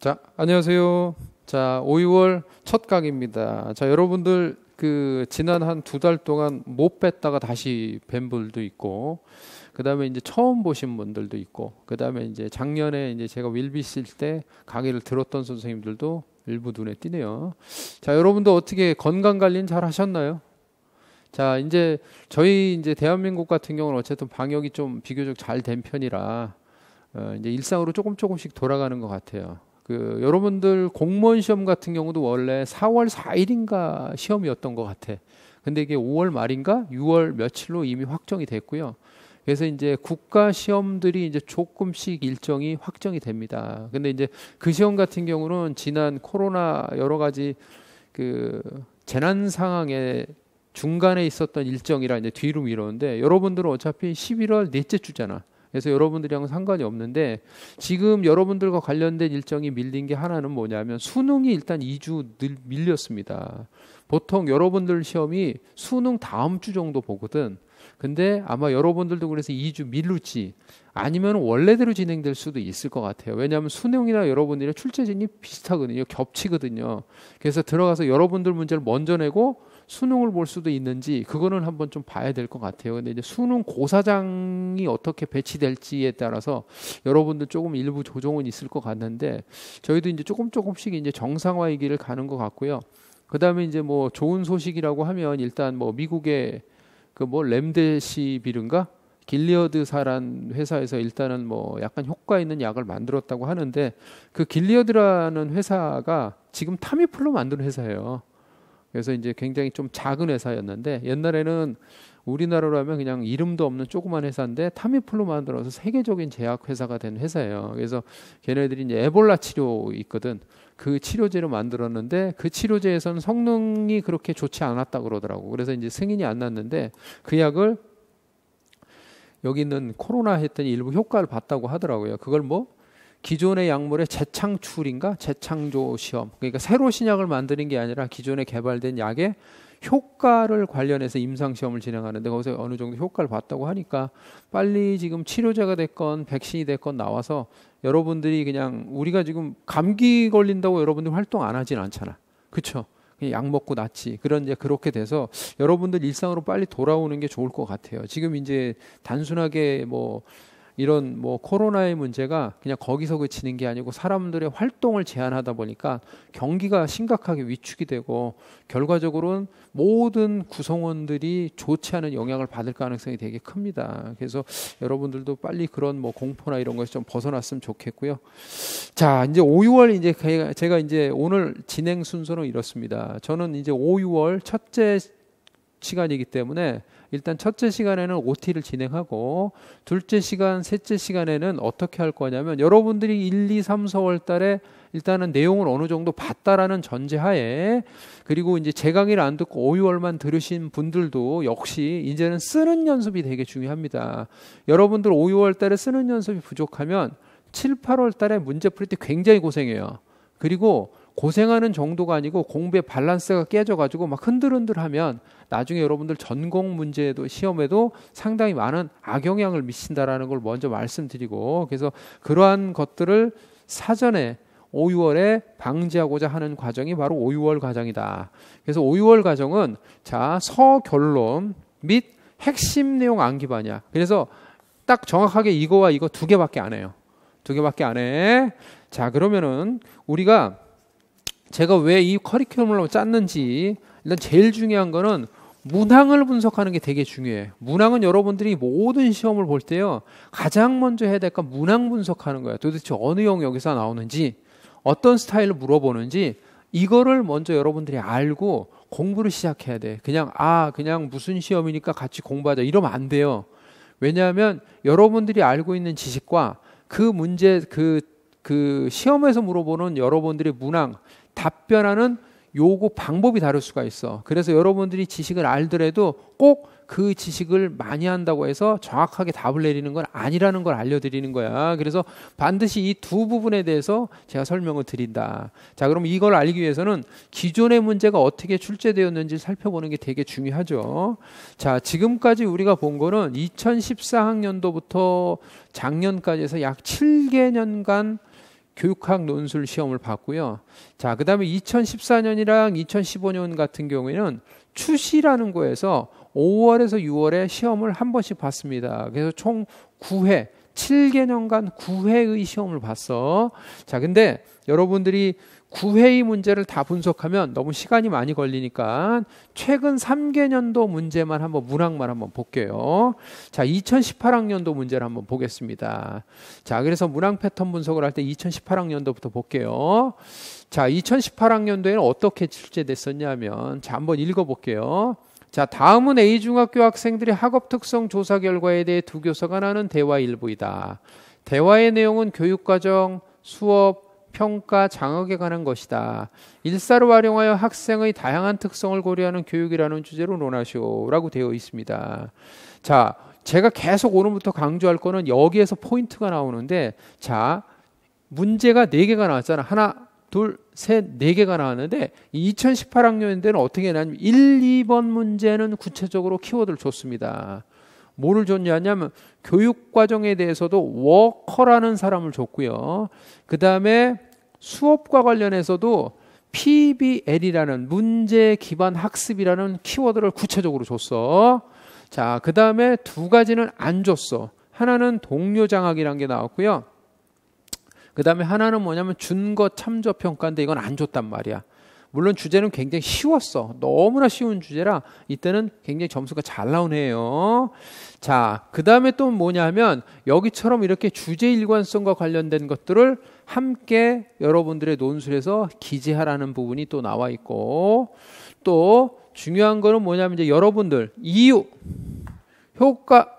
자, 안녕하세요. 자, 5월 첫 강입니다. 자, 여러분들 그 지난 한 두 달 동안 못뵀다가 다시 뵌 분도 들 있고 그다음에 이제 처음 보신 분들도 있고 그다음에 이제 작년에 이제 제가 윌비 쓸 때 강의를 들었던 선생님들도 일부 눈에 띄네요. 자, 여러분도 어떻게 건강 관리는 잘 하셨나요? 자, 이제 저희 이제 대한민국 같은 경우는 어쨌든 방역이 좀 비교적 잘 된 편이라 어, 이제 일상으로 조금 조금씩 돌아가는 것 같아요. 그 여러분들 공무원 시험 같은 경우도 원래 4월 4일인가 시험이었던 것 같아. 근데 이게 5월 말인가 6월 며칠로 이미 확정이 됐고요. 그래서 이제 국가 시험들이 이제 조금씩 일정이 확정이 됩니다. 근데 이제 그 시험 같은 경우는 지난 코로나 여러 가지 그 재난 상황에 중간에 있었던 일정이라 이제 뒤로 미뤘는데 여러분들은 어차피 11월 넷째 주잖아. 그래서 여러분들이랑 은 상관이 없는데 지금 여러분들과 관련된 일정이 밀린 게 하나는 뭐냐면 수능이 일단 2주 늘 밀렸습니다. 보통 여러분들 시험이 수능 다음 주 정도 보거든. 근데 아마 여러분들도 그래서 2주 밀루지 아니면 원래대로 진행될 수도 있을 것 같아요. 왜냐하면 수능이나 여러분들의 출제진이 비슷하거든요. 겹치거든요. 그래서 들어가서 여러분들 문제를 먼저 내고 수능을 볼 수도 있는지 그거는 한번 좀 봐야 될 것 같아요. 근데 이제 수능 고사장이 어떻게 배치될지에 따라서 여러분들 조금 일부 조정은 있을 것 같는데 저희도 이제 조금 조금씩 이제 정상화의 길을 가는 것 같고요. 그다음에 이제 뭐 좋은 소식이라고 하면 일단 뭐 미국의 그 뭐램데시비르인가 길리어드사란 회사에서 일단은 뭐 약간 효과 있는 약을 만들었다고 하는데 그 길리어드라는 회사가 지금 타미플로 만든 회사예요. 그래서 이제 굉장히 좀 작은 회사였는데 옛날에는 우리나라로 하면 그냥 이름도 없는 조그만 회사인데 타미플로 만들어서 세계적인 제약 회사가 된 회사예요. 그래서 걔네들이 이제 에볼라 치료 있거든. 그 치료제를 만들었는데 그 치료제에서는 성능이 그렇게 좋지 않았다 그러더라고. 그래서 이제 승인이 안 났는데 그 약을 여기 있는 코로나 했더니 일부 효과를 봤다고 하더라고요. 그걸 뭐 기존의 약물의 재창출인가 재창조 시험 그러니까 새로 신약을 만드는 게 아니라 기존에 개발된 약의 효과를 관련해서 임상 시험을 진행하는데 거기서 어느 정도 효과를 봤다고 하니까 빨리 지금 치료제가 됐건 백신이 됐건 나와서 여러분들이 그냥 우리가 지금 감기 걸린다고 여러분들 활동 안 하진 않잖아 그쵸 약 먹고 낫지 그런 이제 그렇게 돼서 여러분들 일상으로 빨리 돌아오는 게 좋을 것 같아요 지금 이제 단순하게 뭐 이런 뭐 코로나의 문제가 그냥 거기서 그치는 게 아니고 사람들의 활동을 제한하다 보니까 경기가 심각하게 위축이 되고 결과적으로는 모든 구성원들이 좋지 않은 영향을 받을 가능성이 되게 큽니다. 그래서 여러분들도 빨리 그런 뭐 공포나 이런 것이 좀 벗어났으면 좋겠고요. 자, 이제 5, 6월 이제 제가 이제 오늘 진행 순서는 이렇습니다. 저는 이제 5, 6월 첫째 시간이기 때문에 일단 첫째 시간에는 OT를 진행하고 둘째 시간, 셋째 시간에는 어떻게 할 거냐면 여러분들이 1, 2, 3, 4월 달에 일단은 내용을 어느 정도 봤다라는 전제하에 그리고 이제 제 강의를 안 듣고 5, 6월만 들으신 분들도 역시 이제는 쓰는 연습이 되게 중요합니다. 여러분들 5, 6월 달에 쓰는 연습이 부족하면 7, 8월 달에 문제 풀 때 굉장히 고생해요. 그리고 고생하는 정도가 아니고 공부의 밸런스가 깨져가지고 막 흔들흔들하면 나중에 여러분들 전공 문제에도 시험에도 상당히 많은 악영향을 미친다라는 걸 먼저 말씀드리고 그래서 그러한 것들을 사전에 5, 6월에 방지하고자 하는 과정이 바로 5, 6월 과정이다. 그래서 5, 6월 과정은 자 서결론 및 핵심 내용 안 기반이야. 그래서 딱 정확하게 이거와 이거 두 개밖에 안 해요. 두 개밖에 안 해. 자 그러면은 우리가 제가 왜 이 커리큘럼을 짰는지 일단 제일 중요한 거는 문항을 분석하는 게 되게 중요해. 요 문항은 여러분들이 모든 시험을 볼 때요. 가장 먼저 해야 될 건 문항 분석하는 거예요 도대체 어느 영역에서 나오는지, 어떤 스타일로 물어보는지, 이거를 먼저 여러분들이 알고 공부를 시작해야 돼. 그냥, 아, 그냥 무슨 시험이니까 같이 공부하자. 이러면 안 돼요. 왜냐하면 여러분들이 알고 있는 지식과 그 문제, 그, 그 시험에서 물어보는 여러분들의 문항, 답변하는 요구 방법이 다를 수가 있어. 그래서 여러분들이 지식을 알더라도 꼭 그 지식을 많이 한다고 해서 정확하게 답을 내리는 건 아니라는 걸 알려드리는 거야. 그래서 반드시 이 두 부분에 대해서 제가 설명을 드린다. 자, 그럼 이걸 알기 위해서는 기존의 문제가 어떻게 출제되었는지 살펴보는 게 되게 중요하죠. 자, 지금까지 우리가 본 거는 2014학년도부터 작년까지 해서 약 7개년간 교육학 논술 시험을 봤고요. 자, 그 다음에 2014년이랑 2015년 같은 경우에는 추시라는 거에서 5월에서 6월에 시험을 한 번씩 봤습니다. 그래서 총 9회, 7개년간 9회의 시험을 봤어. 자, 근데 여러분들이 구회의 문제를 다 분석하면 너무 시간이 많이 걸리니까 최근 3개년도 문제만 한번 문항만 한번 볼게요. 자, 2018학년도 문제를 한번 보겠습니다. 자, 그래서 문항 패턴 분석을 할 때 2018학년도부터 볼게요. 자, 2018학년도에는 어떻게 출제됐었냐면 자, 한번 읽어 볼게요. 자, 다음은 A 중학교 학생들의 학업 특성 조사 결과에 대해 두 교사가 나눈 대화 일부이다. 대화의 내용은 교육 과정, 수업, 평가 장학에 관한 것이다. 일사로 활용하여 학생의 다양한 특성을 고려하는 교육이라는 주제로 논하시오라고 되어 있습니다. 자, 제가 계속 오늘부터 강조할 거는 여기에서 포인트가 나오는데 자, 문제가 네개가 나왔잖아. 하나, 둘, 셋, 네 개가 나왔는데 2018학년인데는 어떻게 나냐면 1, 2번 문제는 구체적으로 키워드를 줬습니다. 뭐를 줬냐 하냐면 교육 과정에 대해서도 워커라는 사람을 줬고요. 그 다음에 수업과 관련해서도 PBL이라는 문제 기반 학습이라는 키워드를 구체적으로 줬어. 자, 그 다음에 두 가지는 안 줬어. 하나는 동료 장학이라는 게 나왔고요. 그 다음에 하나는 뭐냐면 준거 참조 평가인데 이건 안 줬단 말이야. 물론 주제는 굉장히 쉬웠어. 너무나 쉬운 주제라 이때는 굉장히 점수가 잘나오네요 자, 그 다음에 또 뭐냐면 여기처럼 이렇게 주제 일관성과 관련된 것들을 함께 여러분들의 논술에서 기재하라는 부분이 또 나와 있고 또 중요한 거는 뭐냐면 이제 여러분들 이유, 효과,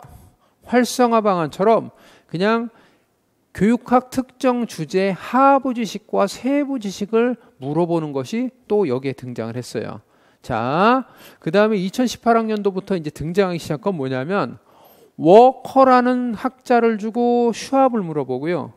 활성화 방안처럼 그냥 교육학 특정 주제 하부 지식과 세부 지식을 물어보는 것이 또 여기에 등장을 했어요. 자, 그 다음에 2018학년도부터 이제 등장하기 시작한 건 뭐냐면 워커라는 학자를 주고 슈압을 물어보고요.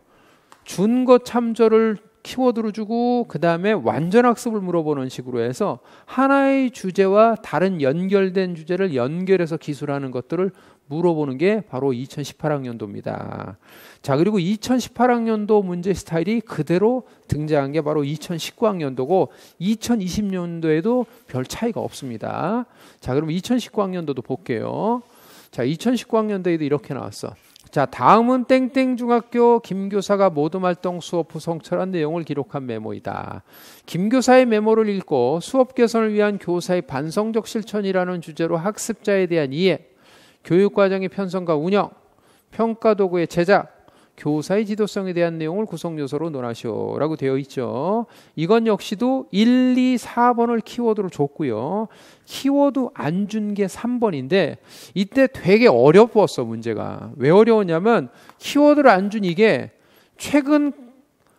준거 참조를 키워드로 주고 그 다음에 완전 학습을 물어보는 식으로 해서 하나의 주제와 다른 연결된 주제를 연결해서 기술하는 것들을 물어보는 게 바로 2018학년도입니다. 자, 그리고 2018학년도 문제 스타일이 그대로 등장한 게 바로 2019학년도고 2020년도에도 별 차이가 없습니다. 자, 그럼 2019학년도도 볼게요. 자, 2019학년도에도 이렇게 나왔어. 자, 다음은 땡땡 중학교 김교사가 모둠 활동 수업 후 성찰한 내용을 기록한 메모이다. 김교사의 메모를 읽고 수업 개선을 위한 교사의 반성적 실천이라는 주제로 학습자에 대한 이해, 교육과정의 편성과 운영, 평가도구의 제작, 교사의 지도성에 대한 내용을 구성요소로 논하시오 라고 되어 있죠. 이건 역시도 1, 2, 4번을 키워드로 줬고요. 키워드 안 준 게 3번인데 이때 되게 어려웠어 문제가. 왜 어려웠냐면 키워드를 안 준 이게 최근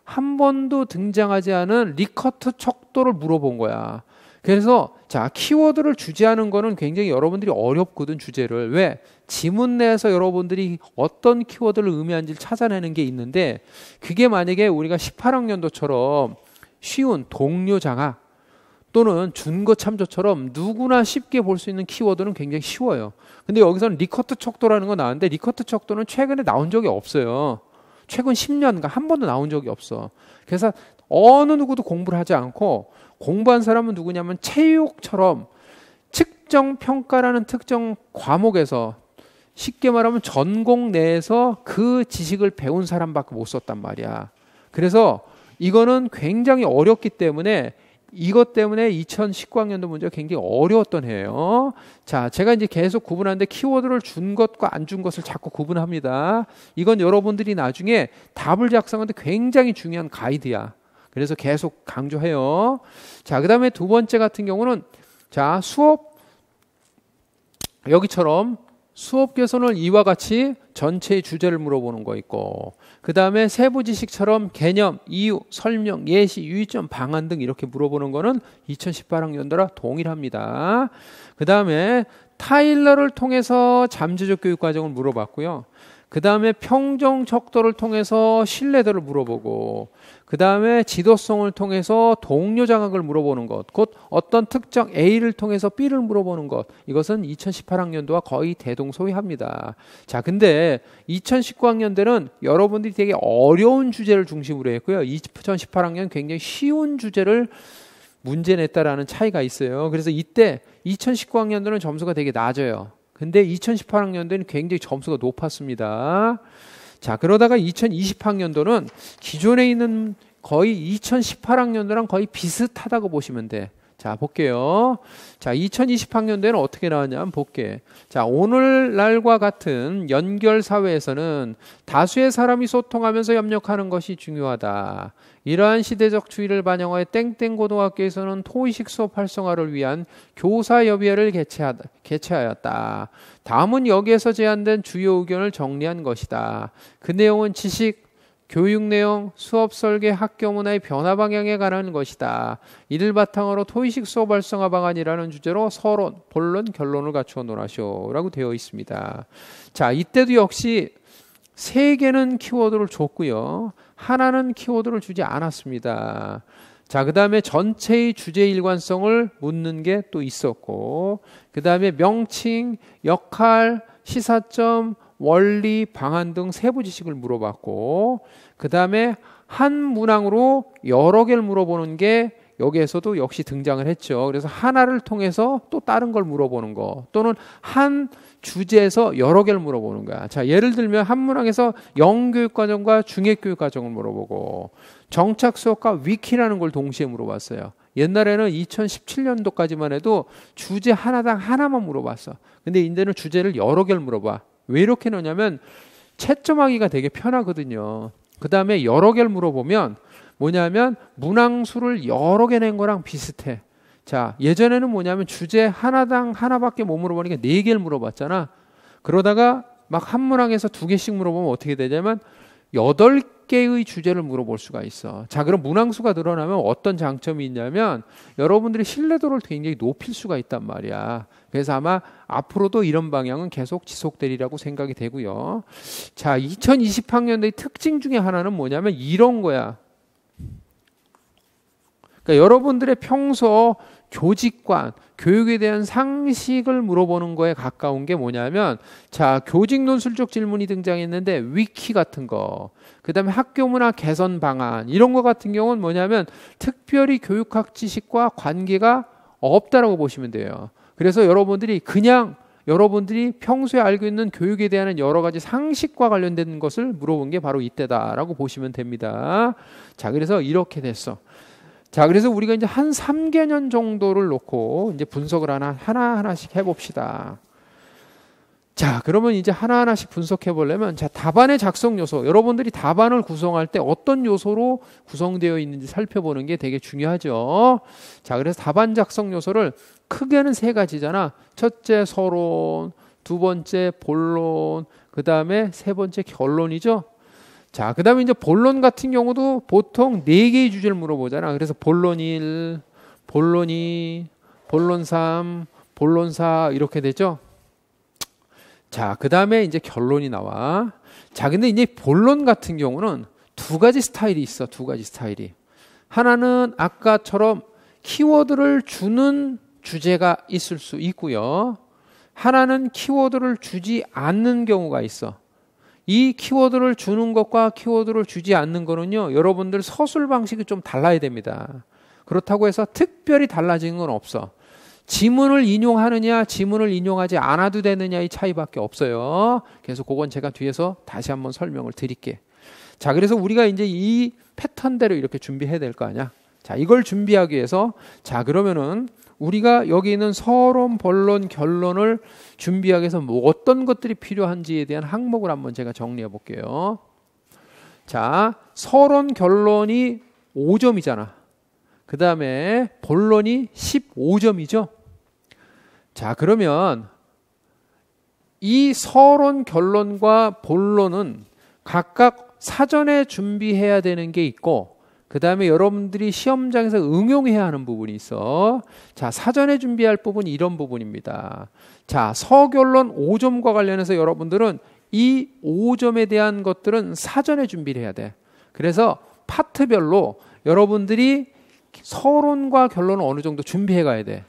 한 번도 등장하지 않은 리커트 척도를 물어본 거야. 그래서 자 키워드를 주제하는 거는 굉장히 여러분들이 어렵거든 주제를 왜 지문 내에서 여러분들이 어떤 키워드를 의미하는지를 찾아내는 게 있는데 그게 만약에 우리가 18학년도처럼 쉬운 동료 장학 또는 준거 참조처럼 누구나 쉽게 볼 수 있는 키워드는 굉장히 쉬워요. 근데 여기서는 리커트 척도라는 거 나왔는데 리커트 척도는 최근에 나온 적이 없어요. 최근 10년간 한 번도 나온 적이 없어. 그래서 어느 누구도 공부를 하지 않고 공부한 사람은 누구냐면 체육처럼 측정 평가라는 특정 과목에서 쉽게 말하면 전공 내에서 그 지식을 배운 사람밖에 못 썼단 말이야. 그래서 이거는 굉장히 어렵기 때문에 이것 때문에 2019학년도 문제가 굉장히 어려웠던 해예요. 자, 제가 이제 계속 구분하는데 키워드를 준 것과 안 준 것을 자꾸 구분합니다. 이건 여러분들이 나중에 답을 작성하는데 굉장히 중요한 가이드야. 그래서 계속 강조해요. 자, 그 다음에 두 번째 같은 경우는 자, 수업. 여기처럼 수업 개선을 이와 같이 전체의 주제를 물어보는 거 있고, 그 다음에 세부 지식처럼 개념, 이유, 설명, 예시, 유의점, 방안 등 이렇게 물어보는 거는 2018학년도라 동일합니다. 그 다음에 타일러를 통해서 잠재적 교육 과정을 물어봤고요. 그 다음에 평정 척도를 통해서 신뢰도를 물어보고, 그 다음에 지도성을 통해서 동료 장악을 물어보는 것, 곧 어떤 특정 A를 통해서 B를 물어보는 것, 이것은 2018학년도와 거의 대동소이합니다. 자, 근데 2019학년대는 여러분들이 되게 어려운 주제를 중심으로 했고요. 2018학년 굉장히 쉬운 주제를 문제 냈다라는 차이가 있어요. 그래서 이때 2019학년도는 점수가 되게 낮아요. 근데 2018학년도에는 굉장히 점수가 높았습니다. 자, 그러다가 2020학년도는 기존에 있는 거의 2018학년도랑 거의 비슷하다고 보시면 돼. 자, 볼게요. 자, 2020학년도에는 어떻게 나왔냐 면 볼게. 자, 오늘날과 같은 연결 사회에서는 다수의 사람이 소통하면서 협력하는 것이 중요하다. 이러한 시대적 추이를 반영하여 땡땡 고등학교에서는 토의식 수업 활성화를 위한 교사 협의회를 개최하였다. 다음은 여기에서 제안된 주요 의견을 정리한 것이다. 그 내용은 지식, 교육 내용, 수업 설계, 학교 문화의 변화 방향에 관한 것이다. 이를 바탕으로 토의식 수업 활성화 방안이라는 주제로 서론, 본론, 결론을 갖추어 놓으시오라고 되어 있습니다. 자, 이때도 역시 세 개는 키워드를 줬고요. 하나는 키워드를 주지 않았습니다. 자, 그 다음에 전체의 주제 일관성을 묻는 게 또 있었고, 그 다음에 명칭, 역할, 시사점, 원리, 방안 등 세부 지식을 물어봤고, 그 다음에 한 문항으로 여러 개를 물어보는 게 여기에서도 역시 등장을 했죠. 그래서 하나를 통해서 또 다른 걸 물어보는 거 또는 한 주제에서 여러 개를 물어보는 거야. 자, 예를 들면 한문학에서 영교육 과정과 중예교육 과정을 물어보고 정착 수업과 위키라는 걸 동시에 물어봤어요. 옛날에는 2017년도까지만 해도 주제 하나당 하나만 물어봤어. 근데 이제는 주제를 여러 개를 물어봐. 왜 이렇게 넣냐면 채점하기가 되게 편하거든요. 그 다음에 여러 개를 물어보면 뭐냐면 문항수를 여러 개 낸 거랑 비슷해. 자, 예전에는 뭐냐면 주제 하나당 하나밖에 못 물어보니까 네 개를 물어봤잖아. 그러다가 막 한 문항에서 두 개씩 물어보면 어떻게 되냐면 여덟 개의 주제를 물어볼 수가 있어. 자, 그럼 문항수가 늘어나면 어떤 장점이 있냐면 여러분들이 신뢰도를 굉장히 높일 수가 있단 말이야. 그래서 아마 앞으로도 이런 방향은 계속 지속되리라고 생각이 되고요. 자, 2020학년도의 특징 중에 하나는 뭐냐면 이런 거야. 그러니까 여러분들의 평소 교직관, 교육에 대한 상식을 물어보는 거에 가까운 게 뭐냐면 자, 교직 논술적 질문이 등장했는데 위키 같은 거. 그다음에 학교 문화 개선 방안 이런 거 같은 경우는 뭐냐면 특별히 교육학 지식과 관계가 없다라고 보시면 돼요. 그래서 여러분들이 그냥 여러분들이 평소에 알고 있는 교육에 대한 여러 가지 상식과 관련된 것을 물어본 게 바로 이때다라고 보시면 됩니다. 자, 그래서 이렇게 됐어. 자, 그래서 우리가 이제 한 3개년 정도를 놓고 이제 분석을 하나, 하나하나씩 해봅시다. 자, 그러면 이제 하나하나씩 분석해 보려면 자, 답안의 작성 요소. 여러분들이 답안을 구성할 때 어떤 요소로 구성되어 있는지 살펴보는 게 되게 중요하죠. 자, 그래서 답안 작성 요소를 크게는 세 가지잖아. 첫째 서론, 두 번째 본론, 그다음에 세 번째 결론이죠. 자, 그 다음에 이제 본론 같은 경우도 보통 네 개의 주제를 물어보잖아. 그래서 본론 1, 본론 2, 본론 3, 본론 4 이렇게 되죠. 자, 그 다음에 이제 결론이 나와. 자, 근데 이제 본론 같은 경우는 두 가지 스타일이 있어. 두 가지 스타일이. 하나는 아까처럼 키워드를 주는 주제가 있을 수 있고요. 하나는 키워드를 주지 않는 경우가 있어. 이 키워드를 주는 것과 키워드를 주지 않는 거는요, 여러분들 서술 방식이 좀 달라야 됩니다. 그렇다고 해서 특별히 달라진 건 없어. 지문을 인용하느냐, 지문을 인용하지 않아도 되느냐 의 차이밖에 없어요. 그래서 그건 제가 뒤에서 다시 한번 설명을 드릴게. 자, 그래서 우리가 이제 이 패턴대로 이렇게 준비해야 될 거 아니야. 자, 이걸 준비하기 위해서 자, 그러면은 우리가 여기 있는 서론, 본론, 결론을 준비하기 위해서 뭐 어떤 것들이 필요한지에 대한 항목을 한번 제가 정리해 볼게요. 자, 서론, 결론이 5점이잖아. 그 다음에 본론이 15점이죠. 자, 그러면 이 서론, 결론과 본론은 각각 사전에 준비해야 되는 게 있고 그 다음에 여러분들이 시험장에서 응용해야 하는 부분이 있어. 자, 사전에 준비할 부분 이런 부분입니다. 자, 서결론 5점과 관련해서 여러분들은 이 5점에 대한 것들은 사전에 준비를 해야 돼. 그래서 파트별로 여러분들이 서론과 결론을 어느 정도 준비해 가야 돼.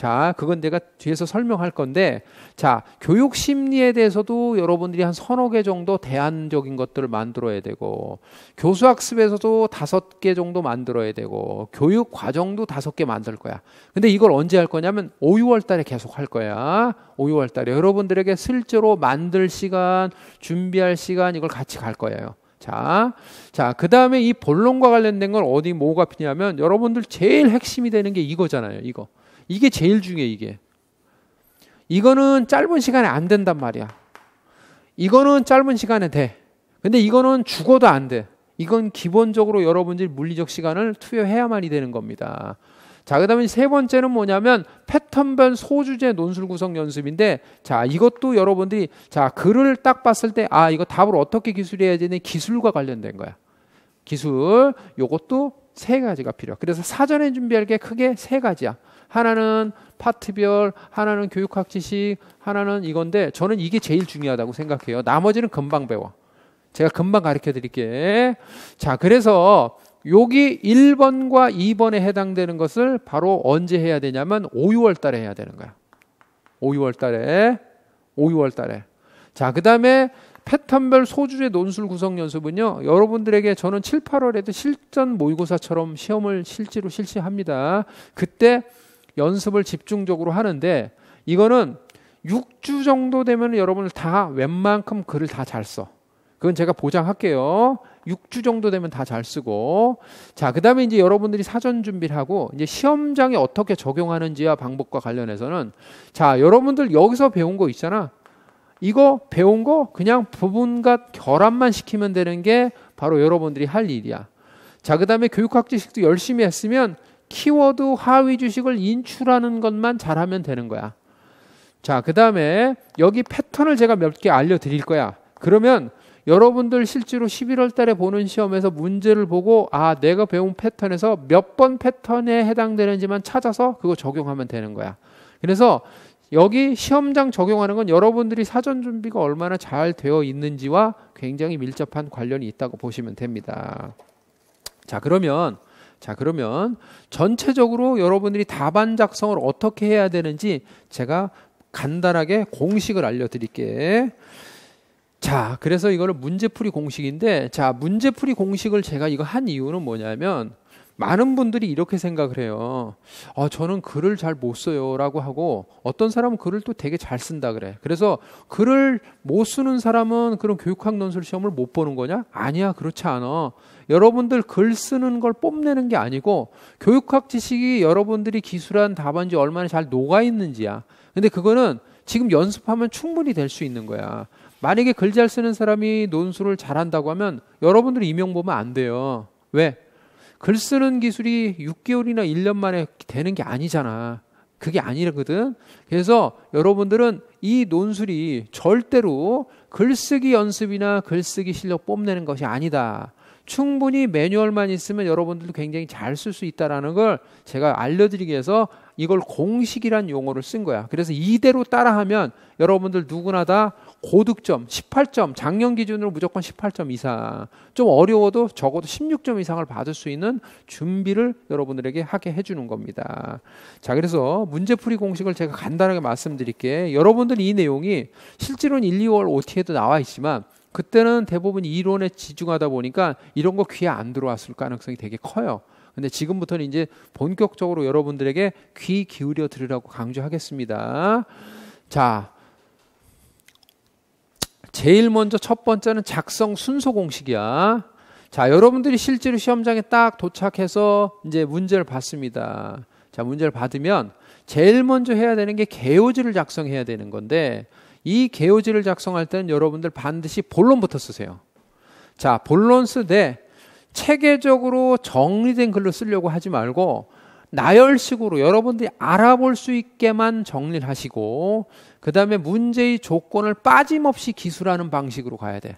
자, 그건 내가 뒤에서 설명할 건데, 자, 교육 심리에 대해서도 여러분들이 한 서너 개 정도 대안적인 것들을 만들어야 되고, 교수 학습에서도 다섯 개 정도 만들어야 되고, 교육 과정도 다섯 개 만들 거야. 근데 이걸 언제 할 거냐면 5, 6월 달에 계속 할 거야. 5, 6월 달에 여러분들에게 실제로 만들 시간, 준비할 시간 이걸 같이 갈 거예요. 자, 자, 그 다음에 이 본론과 관련된 건 어디 뭐가 피냐면 여러분들 제일 핵심이 되는 게 이거잖아요. 이거. 이게 제일 중요해 이게. 이거는 짧은 시간에 안 된단 말이야. 이거는 짧은 시간에 돼. 근데 이거는 죽어도 안 돼. 이건 기본적으로 여러분들이 물리적 시간을 투여해야만이 되는 겁니다. 자, 그 다음에 세 번째는 뭐냐면 패턴별 소주제 논술 구성 연습인데 자, 이것도 여러분들이 자, 글을 딱 봤을 때 아, 이거 답을 어떻게 기술해야 되니 기술과 관련된 거야. 기술, 요것도 세 가지가 필요해. 그래서 사전에 준비할 게 크게 세 가지야. 하나는 파트별, 하나는 교육학 지식, 하나는 이건데 저는 이게 제일 중요하다고 생각해요. 나머지는 금방 배워. 제가 금방 가르쳐 드릴게. 자, 그래서 여기 1번과 2번에 해당되는 것을 바로 언제 해야 되냐면 5, 6월 달에 해야 되는 거야. 5, 6월 달에 5, 6월 달에. 자, 그다음에 패턴별 소주의 논술 구성 연습은요, 여러분들에게 저는 7, 8월에도 실전 모의고사처럼 시험을 실제로 실시합니다. 그때 연습을 집중적으로 하는데 이거는 6주 정도 되면 여러분 다 웬만큼 글을 다 잘 써. 그건 제가 보장할게요. 6주 정도 되면 다 잘 쓰고. 자, 그 다음에 이제 여러분들이 사전 준비를 하고, 이제 시험장에 어떻게 적용하는지와 방법과 관련해서는, 자, 여러분들 여기서 배운 거 있잖아. 이거 배운 거 그냥 부분과 결합만 시키면 되는 게 바로 여러분들이 할 일이야. 자, 그 다음에 교육학지식도 열심히 했으면 키워드 하위 주식을 인출하는 것만 잘하면 되는 거야. 자, 그 다음에 여기 패턴을 제가 몇 개 알려드릴 거야. 그러면 여러분들 실제로 11월 달에 보는 시험에서 문제를 보고 아, 내가 배운 패턴에서 몇 번 패턴에 해당되는지만 찾아서 그거 적용하면 되는 거야. 그래서 여기 시험장 적용하는 건 여러분들이 사전 준비가 얼마나 잘 되어 있는지와 굉장히 밀접한 관련이 있다고 보시면 됩니다. 자, 그러면 자, 그러면 전체적으로 여러분들이 답안 작성을 어떻게 해야 되는지 제가 간단하게 공식을 알려드릴게. 자, 그래서 이거는 문제풀이 공식인데, 자, 문제풀이 공식을 제가 이거 한 이유는 뭐냐면, 많은 분들이 이렇게 생각을 해요. 아, 저는 글을 잘 못 써요라고 하고 어떤 사람은 글을 또 되게 잘 쓴다 그래. 그래서 글을 못 쓰는 사람은 그런 교육학 논술 시험을 못 보는 거냐? 아니야, 그렇지 않아. 여러분들 글 쓰는 걸 뽐내는 게 아니고 교육학 지식이 여러분들이 기술한 답안지 얼마나 잘 녹아 있는지야. 근데 그거는 지금 연습하면 충분히 될 수 있는 거야. 만약에 글 잘 쓰는 사람이 논술을 잘한다고 하면 여러분들이 임용 보면 안 돼요. 왜? 글 쓰는 기술이 6개월이나 1년 만에 되는 게 아니잖아. 그게 아니거든. 그래서 여러분들은 이 논술이 절대로 글쓰기 연습이나 글쓰기 실력 뽐내는 것이 아니다. 충분히 매뉴얼만 있으면 여러분들도 굉장히 잘 쓸 수 있다라는 걸 제가 알려드리기 위해서 이걸 공식이란 용어를 쓴 거야. 그래서 이대로 따라하면 여러분들 누구나 다 고득점 18점 작년 기준으로 무조건 18점 이상 좀 어려워도 적어도 16점 이상을 받을 수 있는 준비를 여러분들에게 하게 해주는 겁니다. 자 그래서 문제풀이 공식을 제가 간단하게 말씀드릴게 여러분들 이 내용이 실제로는 1, 2월 OT에도 나와 있지만 그때는 대부분 이론에 지중하다 보니까 이런 거 귀에 안 들어왔을 가능성이 되게 커요. 근데 지금부터는 이제 본격적으로 여러분들에게 귀 기울여 드리라고 강조하겠습니다. 자, 제일 먼저 첫 번째는 작성 순서 공식이야. 자, 여러분들이 실제로 시험장에 딱 도착해서 이제 문제를 받습니다. 자, 문제를 받으면 제일 먼저 해야 되는 게 개요지를 작성해야 되는 건데 이 개요지를 작성할 때는 여러분들 반드시 본론부터 쓰세요. 자, 본론 쓰되 체계적으로 정리된 글로 쓰려고 하지 말고 나열식으로 여러분들이 알아볼 수 있게만 정리를 하시고 그 다음에 문제의 조건을 빠짐없이 기술하는 방식으로 가야 돼.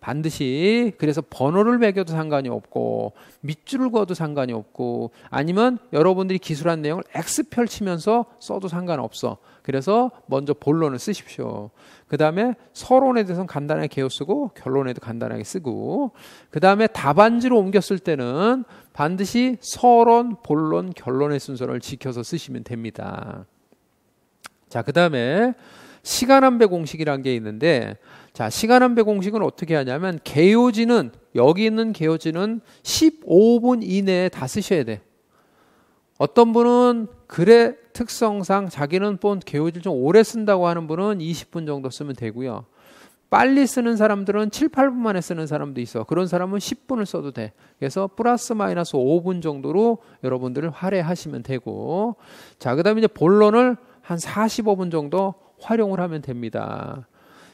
반드시 그래서 번호를 매겨도 상관이 없고 밑줄을 그어도 상관이 없고 아니면 여러분들이 기술한 내용을 X 펼치면서 써도 상관없어. 그래서 먼저 본론을 쓰십시오. 그 다음에 서론에 대해서는 간단하게 개요 쓰고 결론에도 간단하게 쓰고 그 다음에 답안지로 옮겼을 때는 반드시 서론, 본론, 결론의 순서를 지켜서 쓰시면 됩니다. 자, 그 다음에 시간 한 배 공식이란 게 있는데 자, 시간 한 배 공식은 어떻게 하냐면 개요지는 여기 있는 개요지는 15분 이내에 다 쓰셔야 돼. 어떤 분은 글의 특성상 자기는 본 개요지를 좀 오래 쓴다고 하는 분은 20분 정도 쓰면 되고요. 빨리 쓰는 사람들은 7, 8분 만에 쓰는 사람도 있어. 그런 사람은 10분을 써도 돼. 그래서 플러스 마이너스 5분 정도로 여러분들을 할애하시면 되고. 자, 그 다음에 이제 본론을 한 45분 정도 활용을 하면 됩니다.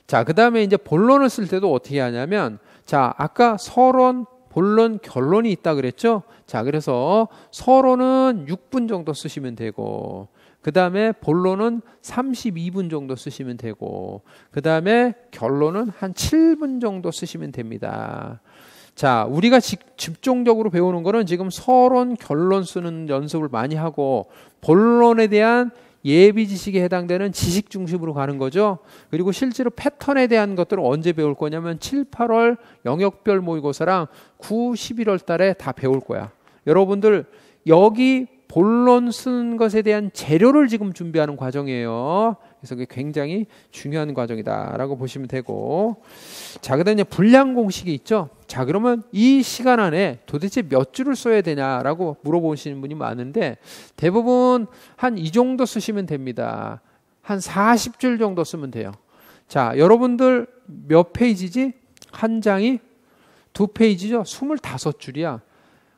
자, 그 다음에 이제 본론을 쓸 때도 어떻게 하냐면, 자, 아까 서론, 본론, 결론이 있다 그랬죠? 자, 그래서 서론은 6분 정도 쓰시면 되고, 그 다음에 본론은 32분 정도 쓰시면 되고, 그 다음에 결론은 한 7분 정도 쓰시면 됩니다. 자, 우리가 집중적으로 배우는 거는 지금 서론, 결론 쓰는 연습을 많이 하고, 본론에 대한 예비 지식에 해당되는 지식 중심으로 가는 거죠. 그리고 실제로 패턴에 대한 것들을 언제 배울 거냐면 7, 8월 영역별 모의고사랑 9, 11월 달에 다 배울 거야. 여러분들 여기 본론 쓰는 것에 대한 재료를 지금 준비하는 과정이에요. 그래서 그게 굉장히 중요한 과정이다라고 보시면 되고 자 그다음에 이 분량 공식이 있죠. 자 그러면 이 시간 안에 도대체 몇 줄을 써야 되냐라고 물어보시는 분이 많은데 대부분 한 이 정도 쓰시면 됩니다. 한 40줄 정도 쓰면 돼요. 자 여러분들 몇 페이지지? 한 장이 두 페이지죠. 25줄이야.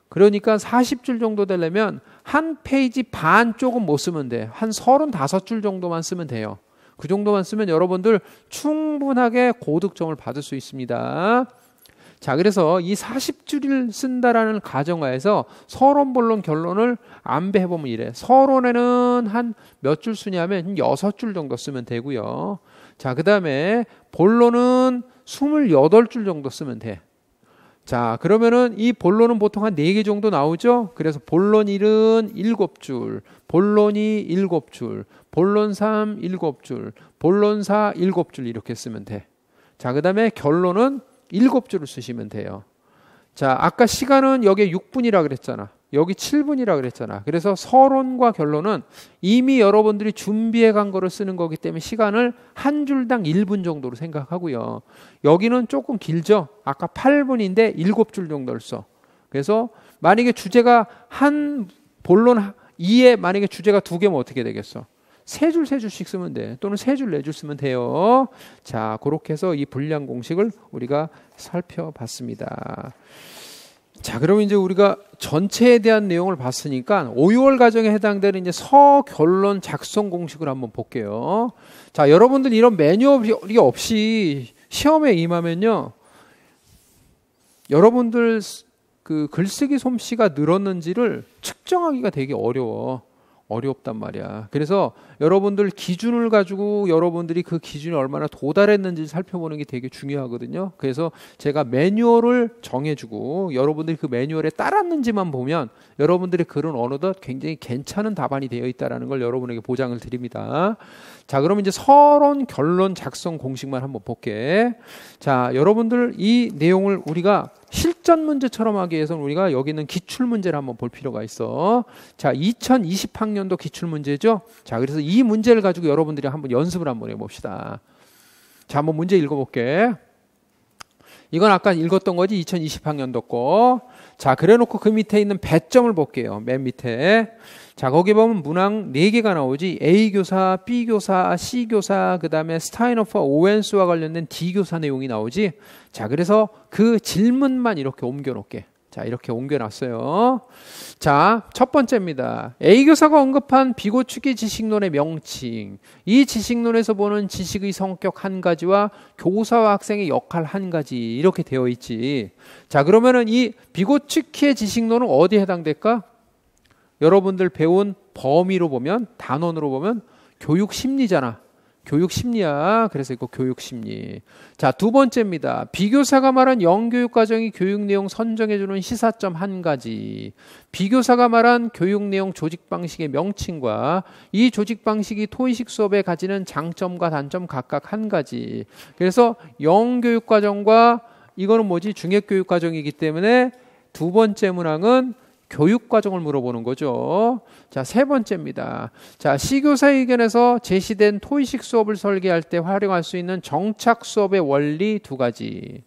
그러니까 40줄 정도 되려면 한 페이지 반 조금 못 쓰면 돼. 한 35줄 정도만 쓰면 돼요. 그 정도만 쓰면 여러분들 충분하게 고득점을 받을 수 있습니다. 자, 그래서 이 40줄을 쓴다라는 가정하에서 서론 본론 결론을 안배해 보면 이래. 서론에는 한 몇줄 쓰냐면 6줄 정도 쓰면 되고요. 자, 그다음에 본론은 28줄 정도 쓰면 돼. 자, 그러면은 이 본론은 보통 한4개 정도 나오죠? 그래서 본론 1은 일 줄, 본론 2 7 줄, 본론 3 7 줄, 본론 4 7줄 이렇게 쓰면 돼. 자, 그다음에 결론은 7 줄을 쓰시면 돼요. 자, 아까 시간은 여기에 6분이라 그랬잖아. 여기 7분이라 고 그랬잖아. 그래서 서론과 결론은 이미 여러분들이 준비해 간 거를 쓰는 거기 때문에 시간을 한 줄당 1분 정도로 생각하고요. 여기는 조금 길죠. 아까 8분인데 7줄 정도를 써. 그래서 만약에 주제가 한 본론 2에 만약에 주제가 두 개면 어떻게 되겠어? 세 줄 세 줄씩 쓰면 돼. 또는 세 줄 네줄 네 쓰면 돼요. 자, 그렇게 해서 이 분량 공식을 우리가 살펴봤습니다. 자, 그러면 이제 우리가 전체에 대한 내용을 봤으니까 5.6월 과정에 해당되는 이제 서결론 작성 공식을 한번 볼게요. 자, 여러분들 이런 매뉴얼이 없이 시험에 임하면요. 여러분들 그 글쓰기 솜씨가 늘었는지를 측정하기가 되게 어려워. 어렵단 말이야. 그래서 여러분들 기준을 가지고 여러분들이 그 기준이 얼마나 도달했는지 살펴보는 게 되게 중요하거든요. 그래서 제가 매뉴얼을 정해주고 여러분들이 그 매뉴얼에 따랐는지만 보면 여러분들의 글은 어느덧 굉장히 괜찮은 답안이 되어 있다는걸 여러분에게 보장을 드립니다. 자, 그럼 이제 서론 결론 작성 공식만 한번 볼게. 자, 여러분들 이 내용을 우리가 실전 문제처럼 하기 위해서는 우리가 여기 있는 기출 문제를 한번 볼 필요가 있어. 자, 2020학년도 기출 문제죠. 자, 그래서 이 문제를 가지고 여러분들이 한번 연습을 한번 해봅시다. 자, 한번 문제 읽어볼게. 이건 아까 읽었던 거지 2020학년도 거. 자, 그래 놓고 그 밑에 있는 배점을 볼게요. 맨 밑에. 자, 거기 보면 문항 4개가 나오지. A 교사, B 교사, C 교사, 그 다음에 스타인오퍼 오웬스와 관련된 D 교사 내용이 나오지. 자, 그래서 그 질문만 이렇게 옮겨 놓게. 자, 이렇게 옮겨놨어요. 자, 첫 번째입니다. A 교사가 언급한 비고축이 지식론의 명칭. 이 지식론에서 보는 지식의 성격 한 가지와 교사와 학생의 역할 한 가지. 이렇게 되어 있지. 자, 그러면은 이 비고축의 지식론은 어디에 해당될까? 여러분들 배운 범위로 보면, 단원으로 보면 교육 심리잖아. 교육 심리학 그래서 이거 교육 심리. 자, 두 번째입니다. 비교사가 말한 영교육 과정이 교육 내용 선정해 주는 시사점 한 가지. 비교사가 말한 교육 내용 조직 방식의 명칭과 이 조직 방식이 토의식 수업에 가지는 장점과 단점 각각 한 가지. 그래서 영교육 과정과 이거는 뭐지? 중액 교육 과정이기 때문에 두 번째 문항은 교육 과정을 물어보는 거죠. 자, 세 번째입니다. 자, 시교사 의견에서 제시된 토의식 수업을 설계할 때 활용할 수 있는 정착 수업의 원리 두 가지.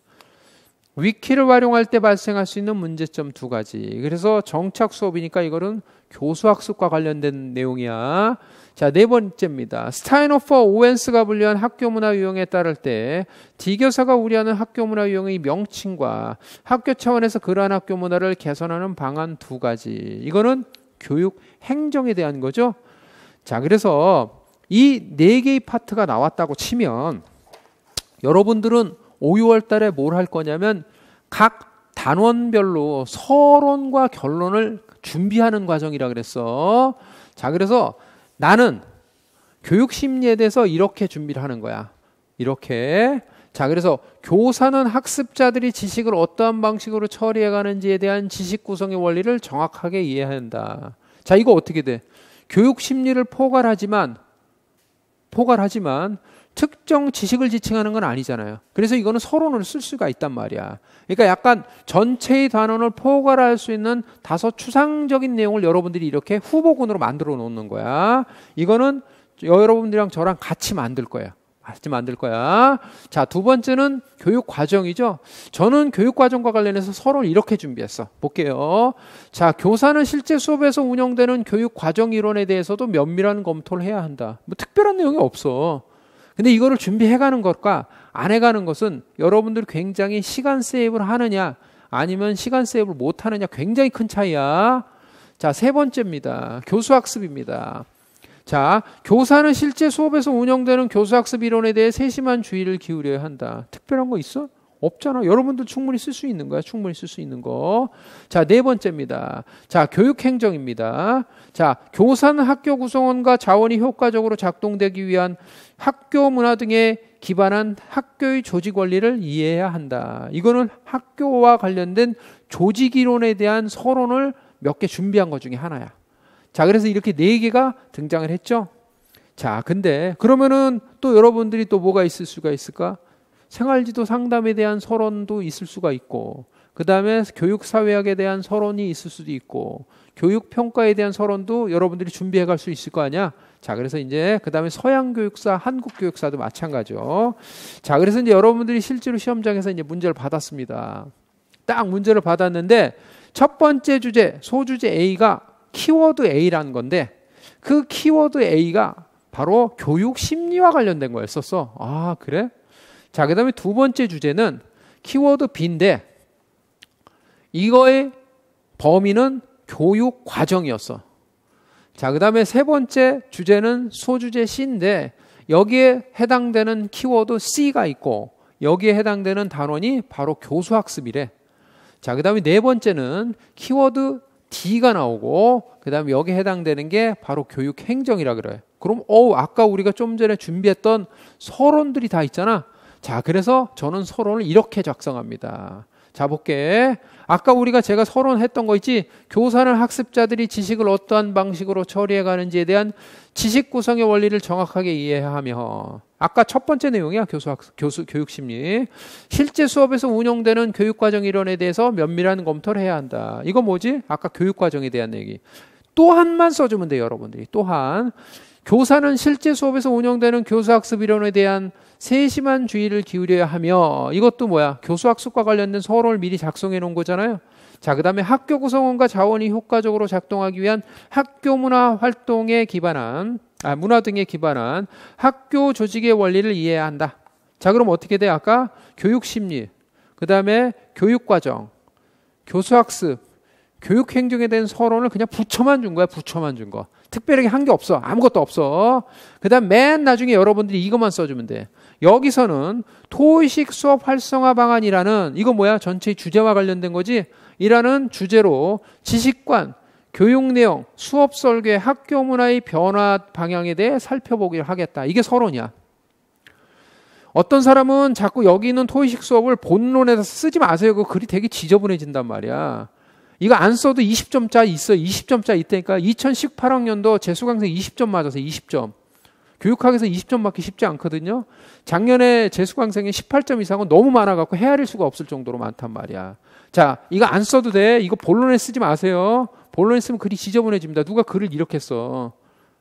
위키를 활용할 때 발생할 수 있는 문제점 두 가지. 그래서 정착 수업이니까 이거는 교수학습과 관련된 내용이야. 자, 네 번째입니다. 스타인오퍼 오웬스가 분류한 학교 문화 유형에 따를 때 디교사가 우려하는 학교 문화 유형의 명칭과 학교 차원에서 그러한 학교 문화를 개선하는 방안 두 가지. 이거는 교육 행정에 대한 거죠. 자, 그래서 이 네 개의 파트가 나왔다고 치면 여러분들은 5, 6월 달에 뭘 할 거냐면 각 단원별로 서론과 결론을 준비하는 과정이라 그랬어. 자, 그래서 나는 교육 심리에 대해서 이렇게 준비를 하는 거야. 이렇게. 자, 그래서 교사는 학습자들이 지식을 어떠한 방식으로 처리해 가는지에 대한 지식 구성의 원리를 정확하게 이해해야 한다. 자, 이거 어떻게 돼? 교육 심리를 포괄하지만 포괄하지만 특정 지식을 지칭하는 건 아니잖아요. 그래서 이거는 서론을 쓸 수가 있단 말이야. 그러니까 약간 전체의 단원을 포괄할 수 있는 다소 추상적인 내용을 여러분들이 이렇게 후보군으로 만들어 놓는 거야. 이거는 여러분들이랑 저랑 같이 만들 거야. 같이 만들 거야. 자, 두 번째는 교육 과정이죠. 저는 교육 과정과 관련해서 서로 이렇게 준비했어. 볼게요. 자, 교사는 실제 수업에서 운영되는 교육 과정 이론에 대해서도 면밀한 검토를 해야 한다. 뭐 특별한 내용이 없어. 근데 이거를 준비해가는 것과 안 해가는 것은 여러분들 이 굉장히 시간 세이브를 하느냐 아니면 시간 세이브를 못 하느냐 굉장히 큰 차이야. 자, 세 번째입니다. 교수학습입니다. 자, 교사는 실제 수업에서 운영되는 교수학습 이론에 대해 세심한 주의를 기울여야 한다. 특별한 거 있어? 없잖아. 여러분들 충분히 쓸 수 있는 거야. 충분히 쓸 수 있는 거. 자, 네 번째입니다. 자, 교육행정입니다. 자, 교사는 학교 구성원과 자원이 효과적으로 작동되기 위한 학교 문화 등에 기반한 학교의 조직 원리를 이해해야 한다. 이거는 학교와 관련된 조직 이론에 대한 서론을 몇 개 준비한 것 중에 하나야. 자, 그래서 이렇게 네 개가 등장을 했죠. 자, 근데 그러면은 또 여러분들이 또 뭐가 있을 수가 있을까? 생활지도 상담에 대한 서론도 있을 수가 있고 그 다음에 교육사회학에 대한 서론이 있을 수도 있고 교육평가에 대한 서론도 여러분들이 준비해 갈 수 있을 거 아니야? 자, 그래서 이제 그 다음에 서양교육사, 한국교육사도 마찬가지죠. 자, 그래서 이제 여러분들이 실제로 시험장에서 이제 문제를 받았습니다. 딱 문제를 받았는데 첫 번째 주제, 소주제 A가 키워드 A라는 건데 그 키워드 A가 바로 교육 심리와 관련된 거였었어. 아, 그래? 자, 그 다음에 두 번째 주제는 키워드 B인데 이거의 범위는 교육 과정이었어. 자, 그 다음에 세 번째 주제는 소주제 C인데 여기에 해당되는 키워드 C가 있고 여기에 해당되는 단원이 바로 교수학습이래. 자, 그 다음에 네 번째는 키워드 D가 나오고 그 다음에 여기에 해당되는 게 바로 교육행정이라 그래 그럼 어우 아까 우리가 좀 전에 준비했던 서론들이 다 있잖아. 자, 그래서 저는 서론을 이렇게 작성합니다. 자, 볼게. 아까 우리가 제가 서론했던 거 있지? 교사는 학습자들이 지식을 어떠한 방식으로 처리해 가는지에 대한 지식 구성의 원리를 정확하게 이해하며 아까 첫 번째 내용이야. 교수 학 교수 교육 심리. 실제 수업에서 운영되는 교육 과정 이론에 대해서 면밀한 검토를 해야 한다. 이거 뭐지? 아까 교육 과정에 대한 얘기. 또한만 써주면 돼요, 여러분들이. 또한 교사는 실제 수업에서 운영되는 교수 학습 이론에 대한 세심한 주의를 기울여야 하며 이것도 뭐야? 교수학습과 관련된 서론을 미리 작성해 놓은 거잖아요. 자, 그다음에 학교 구성원과 자원이 효과적으로 작동하기 위한 학교 문화 활동에 기반한 아, 문화 등에 기반한 학교 조직의 원리를 이해해야 한다. 자, 그럼 어떻게 돼? 아까 교육 심리, 그다음에 교육 과정, 교수 학습, 교육 행정에 대한 서론을 그냥 붙여만준 거야. 붙여만준 거. 특별하게 한 게 없어. 아무것도 없어. 그다음 맨 나중에 여러분들이 이것만 써 주면 돼. 여기서는 토의식 수업 활성화 방안이라는 이거 뭐야? 전체 주제와 관련된 거지? 이라는 주제로 지식관, 교육 내용, 수업 설계, 학교 문화의 변화 방향에 대해 살펴보기를 하겠다. 이게 서론이야. 어떤 사람은 자꾸 여기 있는 토의식 수업을 본론에서 쓰지 마세요. 그 글이 되게 지저분해진단 말이야. 이거 안 써도 20점짜 있어. 20점짜 있다니까. 2018학년도 재수강생 20점 맞아서 20점. 교육학에서 20점 맞기 쉽지 않거든요. 작년에 재수강생이 18점 이상은 너무 많아갖고 헤아릴 수가 없을 정도로 많단 말이야. 자, 이거 안 써도 돼. 이거 본론에 쓰지 마세요. 본론에 쓰면 글이 지저분해집니다. 누가 글을 이렇게 써.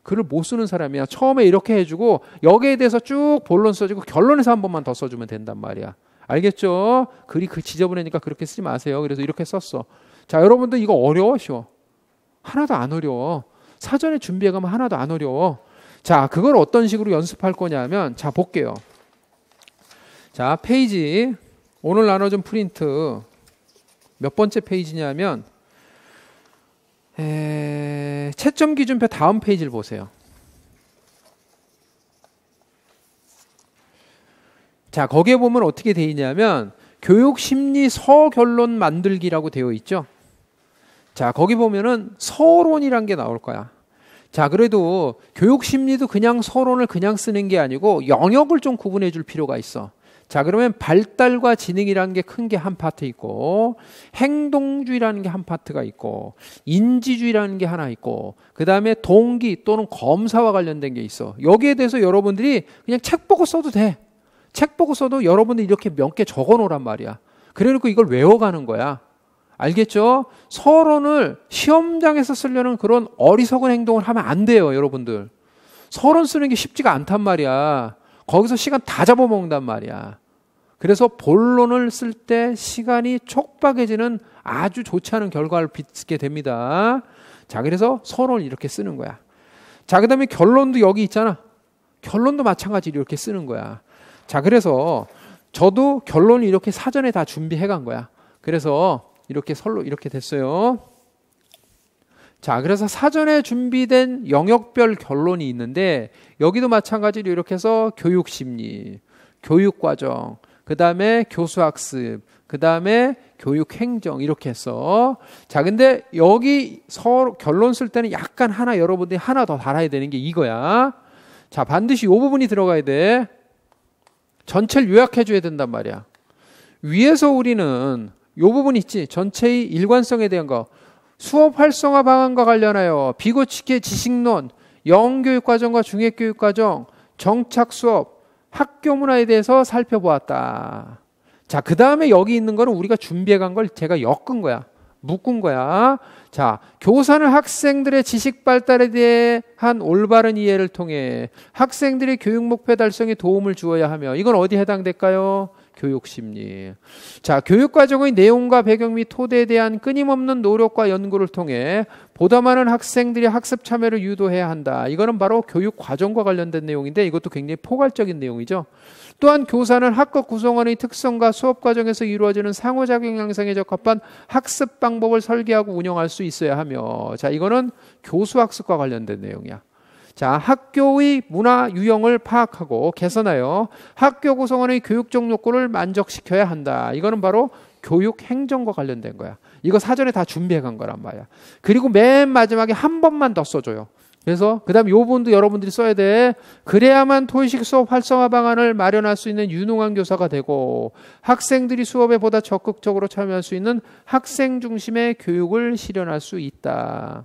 글을 못 쓰는 사람이야. 처음에 이렇게 해주고 여기에 대해서 쭉 본론 써주고 결론에서 한 번만 더 써주면 된단 말이야. 알겠죠? 글이 그지저분해니까 그렇게 쓰지 마세요. 그래서 이렇게 썼어. 자, 여러분들 이거 어려워, 쉬워. 하나도 안 어려워. 사전에 준비해가면 하나도 안 어려워. 자, 그걸 어떤 식으로 연습할 거냐면 자, 볼게요. 자, 페이지 오늘 나눠준 프린트 몇 번째 페이지냐면 에... 채점 기준표 다음 페이지를 보세요. 자, 거기에 보면 어떻게 되어 있냐면 교육 심리 서결론 만들기라고 되어 있죠. 자, 거기 보면은 서론이란 게 나올 거야. 자, 그래도 교육 심리도 그냥 서론을 그냥 쓰는 게 아니고 영역을 좀 구분해 줄 필요가 있어. 자, 그러면 발달과 지능이라는 게 큰 게 한 파트 있고, 행동주의라는 게 한 파트가 있고, 인지주의라는 게 하나 있고, 그 다음에 동기 또는 검사와 관련된 게 있어. 여기에 대해서 여러분들이 그냥 책 보고 써도 돼. 책 보고 써도 여러분들 이렇게 몇 개 적어 놓으란 말이야. 그래 놓고 이걸 외워가는 거야. 알겠죠? 서론을 시험장에서 쓰려는 그런 어리석은 행동을 하면 안 돼요, 여러분들. 서론 쓰는 게 쉽지가 않단 말이야. 거기서 시간 다 잡아먹는단 말이야. 그래서 본론을 쓸 때 시간이 촉박해지는 아주 좋지 않은 결과를 빚게 됩니다. 자, 그래서 서론을 이렇게 쓰는 거야. 자, 그 다음에 결론도 여기 있잖아. 결론도 마찬가지로 이렇게 쓰는 거야. 자, 그래서 저도 결론을 이렇게 사전에 다 준비해 간 거야. 그래서 이렇게 설로 이렇게 됐어요. 자, 그래서 사전에 준비된 영역별 결론이 있는데 여기도 마찬가지로 이렇게 해서 교육 심리, 교육 과정, 그다음에 교수 학습, 그다음에 교육 행정 이렇게 해서 자, 근데 여기 서 결론 쓸 때는 약간 하나 여러분들이 하나 더 달아야 되는 게 이거야. 자, 반드시 이 부분이 들어가야 돼. 전체를 요약해 줘야 된단 말이야. 위에서 우리는 요 부분 있지. 전체의 일관성에 대한 거. 수업 활성화 방안과 관련하여 비고치계 지식론, 영교육과정과 중액교육과정, 정착 수업, 학교 문화에 대해서 살펴보았다. 자, 그 다음에 여기 있는 거는 우리가 준비해 간 걸 제가 엮은 거야. 묶은 거야. 자, 교사는 학생들의 지식 발달에 대한 올바른 이해를 통해 학생들의 교육 목표 달성에 도움을 주어야 하며 이건 어디 해당될까요? 교육 심리. 자, 교육 과정의 내용과 배경 및 토대에 대한 끊임없는 노력과 연구를 통해 보다 많은 학생들이 학습 참여를 유도해야 한다. 이거는 바로 교육 과정과 관련된 내용인데 이것도 굉장히 포괄적인 내용이죠. 또한 교사는 학급 구성원의 특성과 수업 과정에서 이루어지는 상호작용 양상에 적합한 학습 방법을 설계하고 운영할 수 있어야 하며, 자, 이거는 교수 학습과 관련된 내용이야. 자, 학교의 문화 유형을 파악하고 개선하여 학교 구성원의 교육적 요구를 만족시켜야 한다. 이거는 바로 교육 행정과 관련된 거야. 이거 사전에 다 준비해 간 거란 말이야. 그리고 맨 마지막에 한 번만 더 써줘요. 그래서 그다음 요 부분도 여러분들이 써야 돼. 그래야만 토의식 수업 활성화 방안을 마련할 수 있는 유능한 교사가 되고 학생들이 수업에 보다 적극적으로 참여할 수 있는 학생 중심의 교육을 실현할 수 있다.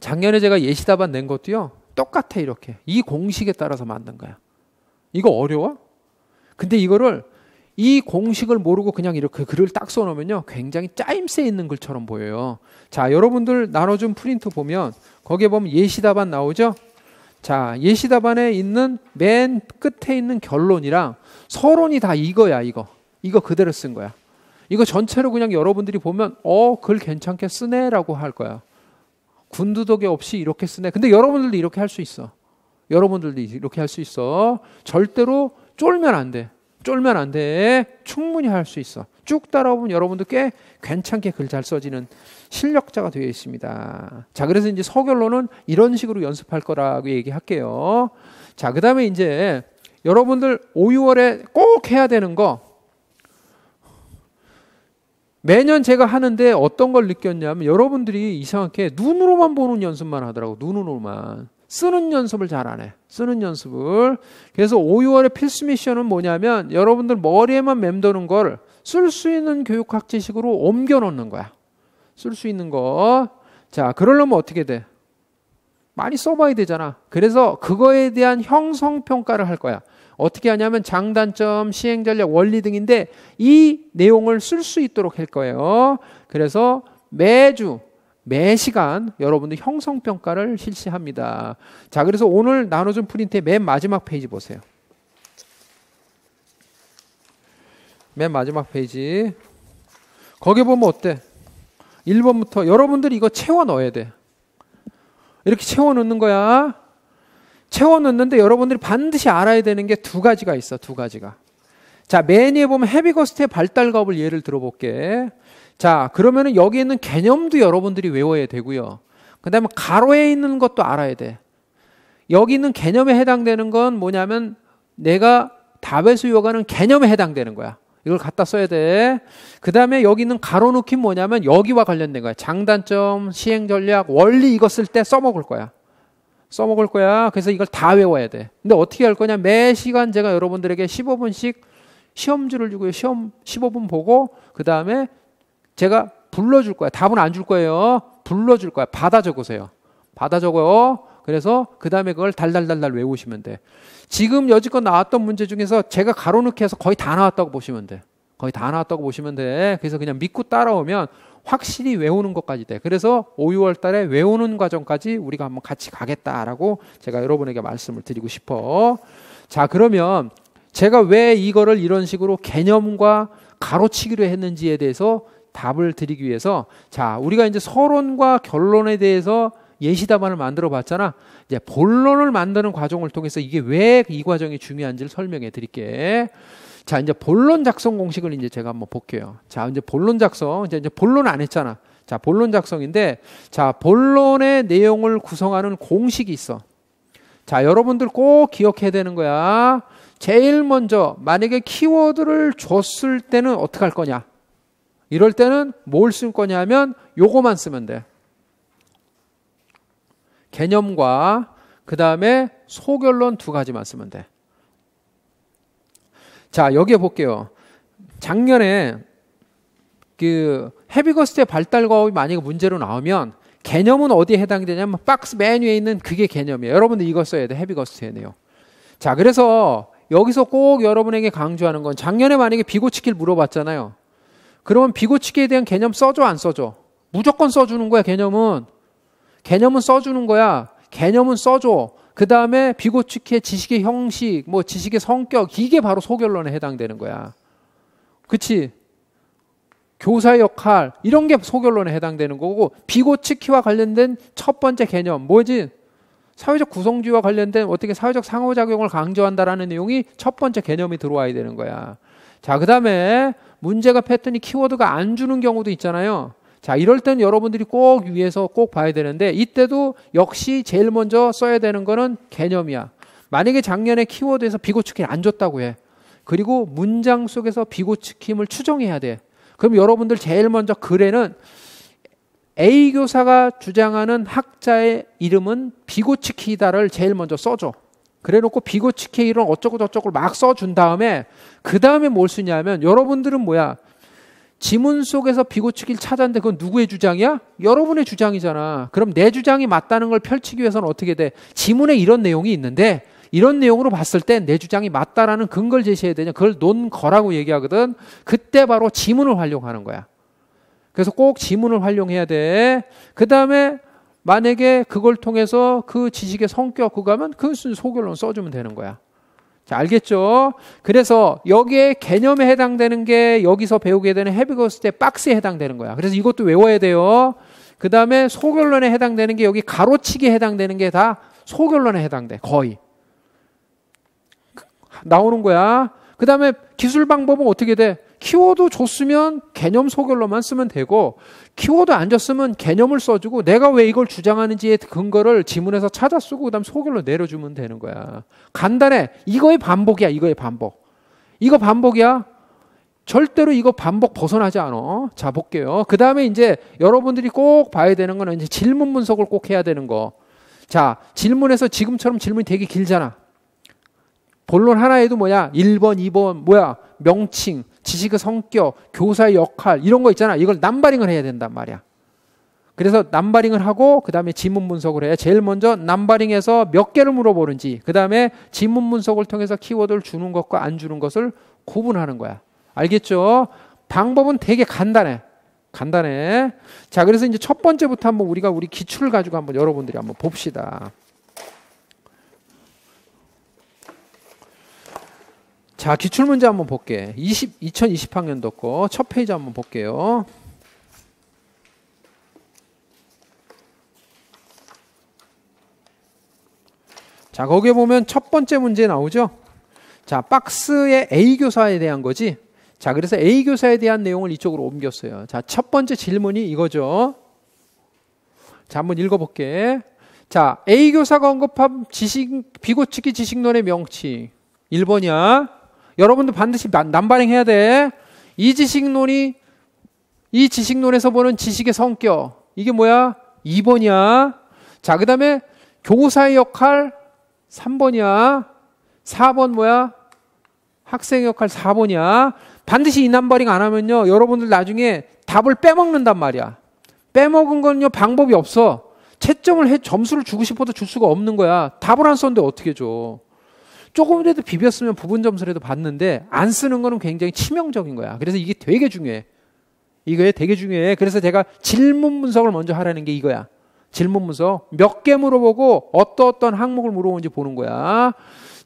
작년에 제가 예시답안 낸 것도요. 똑같아 이렇게. 이 공식에 따라서 만든 거야. 이거 어려워? 근데 이거를 이 공식을 모르고 그냥 이렇게 글을 딱 써놓으면요. 굉장히 짜임새 있는 글처럼 보여요. 자, 여러분들 나눠준 프린트 보면 거기에 보면 예시답안 나오죠? 자, 예시답안에 있는 맨 끝에 있는 결론이랑 서론이 다 이거야, 이거. 이거 그대로 쓴 거야. 이거 전체로 그냥 여러분들이 보면 어, 글 괜찮게 쓰네라고 할 거야. 군두덕에 없이 이렇게 쓰네. 근데 여러분들도 이렇게 할 수 있어. 여러분들도 이렇게 할 수 있어. 절대로 쫄면 안 돼. 쫄면 안 돼. 충분히 할 수 있어. 쭉 따라오면 여러분도 꽤 괜찮게 글 잘 써지는 실력자가 되어 있습니다. 자, 그래서 이제 서결로는 이런 식으로 연습할 거라고 얘기할게요. 자, 그 다음에 이제 여러분들 5, 6월에 꼭 해야 되는 거 매년 제가 하는데 어떤 걸 느꼈냐면 여러분들이 이상하게 눈으로만 보는 연습만 하더라고 눈으로만 쓰는 연습을 잘 안 해 쓰는 연습을 그래서 5, 6월의 필수 미션은 뭐냐면 여러분들 머리에만 맴도는 걸 쓸 수 있는 교육학 지식으로 옮겨 놓는 거야 쓸 수 있는 거 자 그러려면 어떻게 돼 많이 써봐야 되잖아 그래서 그거에 대한 형성 평가를 할 거야 어떻게 하냐면 장단점, 시행 전략, 원리 등인데 이 내용을 쓸 수 있도록 할 거예요. 그래서 매주 매 시간 여러분들 형성 평가를 실시합니다. 자, 그래서 오늘 나눠준 프린트의 맨 마지막 페이지 보세요. 맨 마지막 페이지. 거기 보면 어때? 1번부터 여러분들이 이거 채워 넣어야 돼. 이렇게 채워 넣는 거야. 채워놓는데 여러분들이 반드시 알아야 되는 게 두 가지가 있어, 두 가지가. 자, 맨 위에 보면 헤비거스트의 발달갑을 예를 들어볼게. 자, 그러면은 여기 있는 개념도 여러분들이 외워야 되고요. 그 다음에 가로에 있는 것도 알아야 돼. 여기 있는 개념에 해당되는 건 뭐냐면 내가 다베수 요가는 개념에 해당되는 거야. 이걸 갖다 써야 돼. 그 다음에 여기 있는 가로놓기 뭐냐면 여기와 관련된 거야. 장단점, 시행 전략, 원리 이거 을때 써먹을 거야. 써먹을 거야. 그래서 이걸 다 외워야 돼. 근데 어떻게 할 거냐? 매 시간 제가 여러분들에게 15분씩 시험지를 주고요. 시험 15분 보고 그 다음에 제가 불러줄 거야. 답은 안 줄 거예요. 불러줄 거야. 받아 적으세요. 받아 적어요. 그래서 그 다음에 그걸 달달달달 외우시면 돼. 지금 여지껏 나왔던 문제 중에서 제가 가로놓기 해서 거의 다 나왔다고 보시면 돼. 거의 다 나왔다고 보시면 돼. 그래서 그냥 믿고 따라오면 확실히 외우는 것까지 돼. 그래서 5, 6월 달에 외우는 과정까지 우리가 한번 같이 가겠다라고 제가 여러분에게 말씀을 드리고 싶어. 자, 그러면 제가 왜 이거를 이런 식으로 개념과 가로치기로 했는지에 대해서 답을 드리기 위해서 자, 우리가 이제 서론과 결론에 대해서 예시 답안을 만들어 봤잖아. 이제 본론을 만드는 과정을 통해서 이게 왜 이 과정이 중요한지를 설명해 드릴게. 자, 이제 본론 작성 공식을 이제 제가 한번 볼게요. 자, 이제 본론 작성. 이제, 이제 본론 안 했잖아. 자, 본론 작성인데, 자, 본론의 내용을 구성하는 공식이 있어. 자, 여러분들 꼭 기억해야 되는 거야. 제일 먼저, 만약에 키워드를 줬을 때는 어떻게 할 거냐? 이럴 때는 뭘 쓸 거냐 하면 요거만 쓰면 돼. 개념과 그 다음에 소결론 두 가지만 쓰면 돼. 자, 여기에 볼게요. 작년에 그 헤비거스트의 발달과 만약에 문제로 나오면 개념은 어디에 해당되냐면 박스 맨 위에 있는 그게 개념이에요. 여러분들 이거 써야 돼. 헤비거스트에네요. 자, 그래서 여기서 꼭 여러분에게 강조하는 건 작년에 만약에 비고치기를 물어봤잖아요. 그러면 비고치기에 대한 개념 써줘 안 써줘? 무조건 써주는 거야 개념은. 개념은 써주는 거야. 개념은 써줘. 그 다음에 비고측의 지식의 형식, 뭐 지식의 성격, 이게 바로 소결론에 해당되는 거야. 그치? 교사의 역할, 이런 게 소결론에 해당되는 거고, 비고치키와 관련된 첫 번째 개념, 뭐지? 사회적 구성주의와 관련된 어떻게 사회적 상호작용을 강조한다라는 내용이 첫 번째 개념이 들어와야 되는 거야. 자, 그 다음에 문제가 패턴이 키워드가 안 주는 경우도 있잖아요. 자, 이럴 땐 여러분들이 꼭 위에서 꼭 봐야 되는데 이때도 역시 제일 먼저 써야 되는 거는 개념이야. 만약에 작년에 키워드에서 비고치킨 안 줬다고 해. 그리고 문장 속에서 비고치킴을 추정해야 돼. 그럼 여러분들 제일 먼저 글에는 A 교사가 주장하는 학자의 이름은 비고치키다를 제일 먼저 써줘. 그래놓고 비고치키 이런 어쩌고저쩌고 막 써준 다음에 그 다음에 뭘 쓰냐면 여러분들은 뭐야 지문 속에서 비고치기를 찾았는데 그건 누구의 주장이야? 여러분의 주장이잖아. 그럼 내 주장이 맞다는 걸 펼치기 위해서는 어떻게 돼? 지문에 이런 내용이 있는데 이런 내용으로 봤을 때 내 주장이 맞다라는 근거를 제시해야 되냐? 그걸 논거라고 얘기하거든. 그때 바로 지문을 활용하는 거야. 그래서 꼭 지문을 활용해야 돼. 그 다음에 만약에 그걸 통해서 그 지식의 성격 그거 하면 그순 소결론 써주면 되는 거야. 자, 알겠죠? 그래서 여기에 개념에 해당되는 게 여기서 배우게 되는 헤비거스때 박스에 해당되는 거야. 그래서 이것도 외워야 돼요. 그 다음에 소결론에 해당되는 게 여기 가로치기에 해당되는 게 다 소결론에 해당돼. 거의. 나오는 거야. 그 다음에 기술 방법은 어떻게 돼? 키워드 줬으면 개념 소결로만 쓰면 되고 키워드 안 줬으면 개념을 써주고 내가 왜 이걸 주장하는지의 근거를 지문에서 찾아 쓰고 그다음 소결로 내려주면 되는 거야. 간단해. 이거의 반복이야. 이거의 반복. 이거 반복이야. 절대로 이거 반복 벗어나지 않아자 볼게요. 그 다음에 이제 여러분들이 꼭 봐야 되는 거는 이제 질문 분석을 꼭 해야 되는 거. 자 질문에서 지금처럼 질문이 되게 길잖아. 본론 하나에도 뭐야? 1번, 2번, 뭐야? 명칭, 지식의 성격, 교사의 역할 이런 거 있잖아. 이걸 남바링을 해야 된단 말이야. 그래서 남바링을 하고 그다음에 지문 분석을 해. 제일 먼저 남바링에서 몇 개를 물어보는지, 그다음에 지문 분석을 통해서 키워드를 주는 것과 안 주는 것을 구분하는 거야. 알겠죠? 방법은 되게 간단해. 간단해. 자, 그래서 이제 첫 번째부터 한번 우리가 우리 기출을 가지고 한번 여러분들이 한번 봅시다. 자, 기출문제 한번 볼게. 20, 2020학년도 거, 첫 페이지 한번 볼게요. 자, 거기에 보면 첫 번째 문제 나오죠? 자, 박스의 A 교사에 대한 거지? 자, 그래서 A 교사에 대한 내용을 이쪽으로 옮겼어요. 자, 첫 번째 질문이 이거죠. 자, 한번 읽어볼게. 자, A 교사가 언급한 지식, 비고치기 지식론의 명칭. 1번이야. 여러분도 반드시 남발행해야 돼. 이 지식론이 이 지식론에서 보는 지식의 성격 이게 뭐야? 2번이야. 자, 그다음에 교사의 역할 3번이야. 4번 뭐야? 학생의 역할 4번이야. 반드시 이 남발행 안 하면요. 여러분들 나중에 답을 빼먹는단 말이야. 빼먹은 건요. 방법이 없어. 채점을 해 점수를 주고 싶어도 줄 수가 없는 거야. 답을 안 썼는데 어떻게 줘? 조금이라도 비볐으면 부분 점수라도 받는데 안 쓰는 거는 굉장히 치명적인 거야. 그래서 이게 되게 중요해. 이거에 되게 중요해. 그래서 제가 질문 분석을 먼저 하라는 게 이거야. 질문 분석 몇 개 물어보고 어떠 어떤 항목을 물어보는지 보는 거야.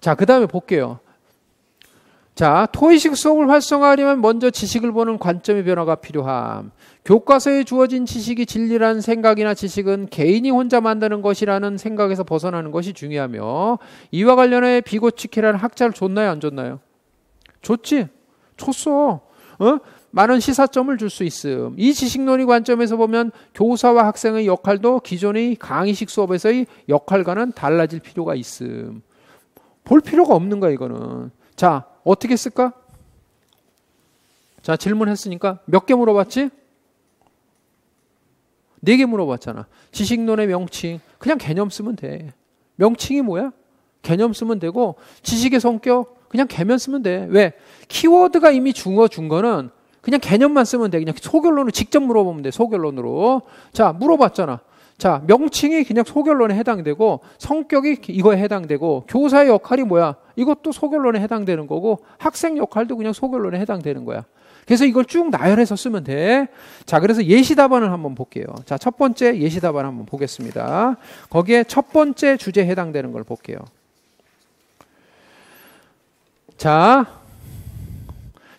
자, 그다음에 볼게요. 자, 토의식 수업을 활성화하려면 먼저 지식을 보는 관점의 변화가 필요함. 교과서에 주어진 지식이 진리라는 생각이나 지식은 개인이 혼자 만드는 것이라는 생각에서 벗어나는 것이 중요하며 이와 관련해 비고치키라는 학자를 줬나요, 안 줬나요? 좋지. 줬어. 어? 많은 시사점을 줄 수 있음. 이 지식론의 관점에서 보면 교사와 학생의 역할도 기존의 강의식 수업에서의 역할과는 달라질 필요가 있음. 볼 필요가 없는 거야, 이거는. 자, 어떻게 쓸까? 자, 질문했으니까 몇 개 물어봤지? 네 개 물어봤잖아. 지식론의 명칭. 그냥 개념 쓰면 돼. 명칭이 뭐야? 개념 쓰면 되고, 지식의 성격. 그냥 개념 쓰면 돼. 왜? 키워드가 이미 중어 준 거는 그냥 개념만 쓰면 돼. 그냥 소결론을 직접 물어보면 돼. 소결론으로. 자, 물어봤잖아. 자, 명칭이 그냥 소결론에 해당되고, 성격이 이거에 해당되고, 교사의 역할이 뭐야? 이것도 소결론에 해당되는 거고 학생 역할도 그냥 소결론에 해당되는 거야. 그래서 이걸 쭉 나열해서 쓰면 돼. 자, 그래서 예시 답안을 한번 볼게요. 자, 첫 번째 예시 답안 한번 보겠습니다. 거기에 첫 번째 주제에 해당되는 걸 볼게요. 자,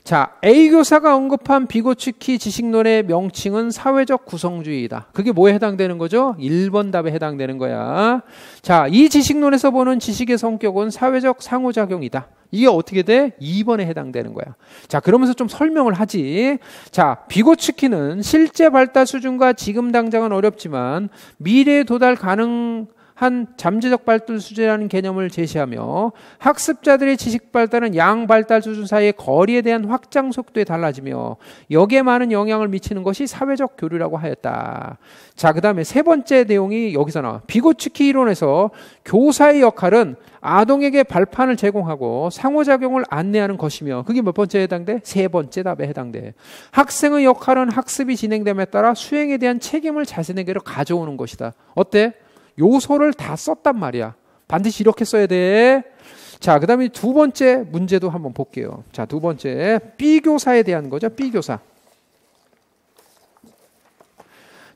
자, A 교사가 언급한 비고츠키 지식론의 명칭은 사회적 구성주의다. 이 그게 뭐에 해당되는 거죠? 1번 답에 해당되는 거야. 자, 이 지식론에서 보는 지식의 성격은 사회적 상호작용이다. 이게 어떻게 돼? 2번에 해당되는 거야. 자, 그러면서 좀 설명을 하지. 자, 비고츠키는 실제 발달 수준과 지금 당장은 어렵지만 미래에 도달 가능 한 잠재적 발달 수준이라는 개념을 제시하며 학습자들의 지식 발달은 양 발달 수준 사이의 거리에 대한 확장 속도에 달라지며 여기에 많은 영향을 미치는 것이 사회적 교류라고 하였다. 자, 그다음에 세 번째 내용이 여기서 나와. 비고츠키 이론에서 교사의 역할은 아동에게 발판을 제공하고 상호작용을 안내하는 것이며 그게 몇 번째에 해당돼? 세 번째 답에 해당돼. 학생의 역할은 학습이 진행됨에 따라 수행에 대한 책임을 자신에게로 가져오는 것이다. 어때? 요소를 다 썼단 말이야. 반드시 이렇게 써야 돼. 자, 그 다음에 두 번째 문제도 한번 볼게요. 자, 두 번째. B교사에 대한 거죠. B교사.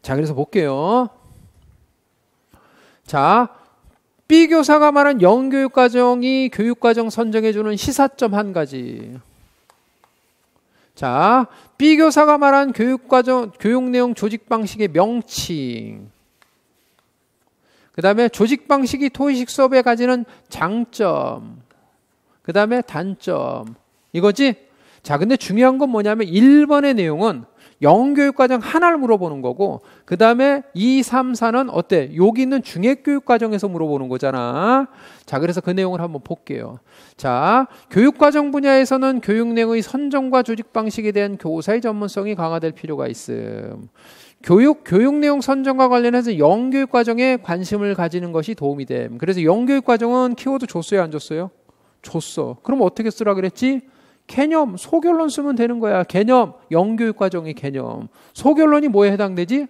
자, 그래서 볼게요. 자, B교사가 말한 영교육과정이 교육과정 선정해주는 시사점 한 가지. 자, B교사가 말한 교육과정, 교육내용 조직 방식의 명칭. 그 다음에 조직 방식이 토의식 수업에 가지는 장점, 그 다음에 단점. 이거지? 자, 근데 중요한 건 뭐냐면 1번의 내용은 영교육과정 하나를 물어보는 거고, 그 다음에 2, 3, 4는 어때? 여기 있는 중액교육과정에서 물어보는 거잖아. 자, 그래서 그 내용을 한번 볼게요. 자, 교육과정 분야에서는 교육 내용의 선정과 조직 방식에 대한 교사의 전문성이 강화될 필요가 있음. 교육 교육 내용 선정과 관련해서 영교육 과정에 관심을 가지는 것이 도움이 됨. 그래서 영교육 과정은 키워드 줬어요, 안 줬어요? 줬어. 그럼 어떻게 쓰라 그랬지? 개념 소결론 쓰면 되는 거야. 개념 영교육 과정의 개념. 소결론이 뭐에 해당되지?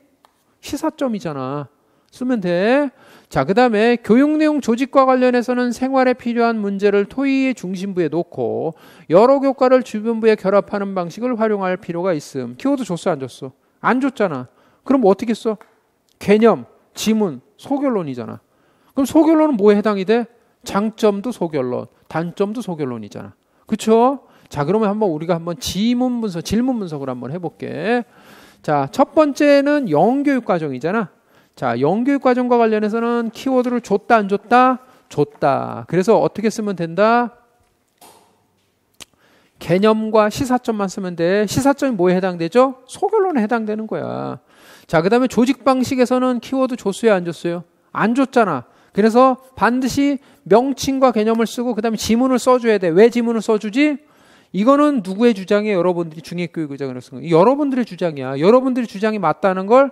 시사점이잖아. 쓰면 돼. 자, 그 다음에 교육 내용 조직과 관련해서는 생활에 필요한 문제를 토의의 중심부에 놓고 여러 교과를 주변부에 결합하는 방식을 활용할 필요가 있음. 키워드 줬어, 안 줬어? 안 줬잖아. 그럼 뭐 어떻게 써? 개념, 지문, 소결론이잖아. 그럼 소결론은 뭐에 해당이 돼? 장점도 소결론, 단점도 소결론이잖아. 그렇죠? 자, 그러면 한번 우리가 한번 지문 분석, 질문 분석을 한번 해볼게. 자, 첫 번째는 영교육 과정이잖아. 자, 영교육 과정과 관련해서는 키워드를 줬다 안 줬다? 줬다. 그래서 어떻게 쓰면 된다? 개념과 시사점만 쓰면 돼. 시사점이 뭐에 해당되죠? 소결론에 해당되는 거야. 자, 그 다음에 조직 방식에서는 키워드 조수에 안 줬어요. 안 줬잖아. 그래서 반드시 명칭과 개념을 쓰고 그 다음에 지문을 써줘야 돼. 왜 지문을 써주지? 이거는 누구의 주장이에요? 여러분들이 중의교육 의장으로 쓴 거. 여러분들의 주장이야. 여러분들의 주장이 맞다는 걸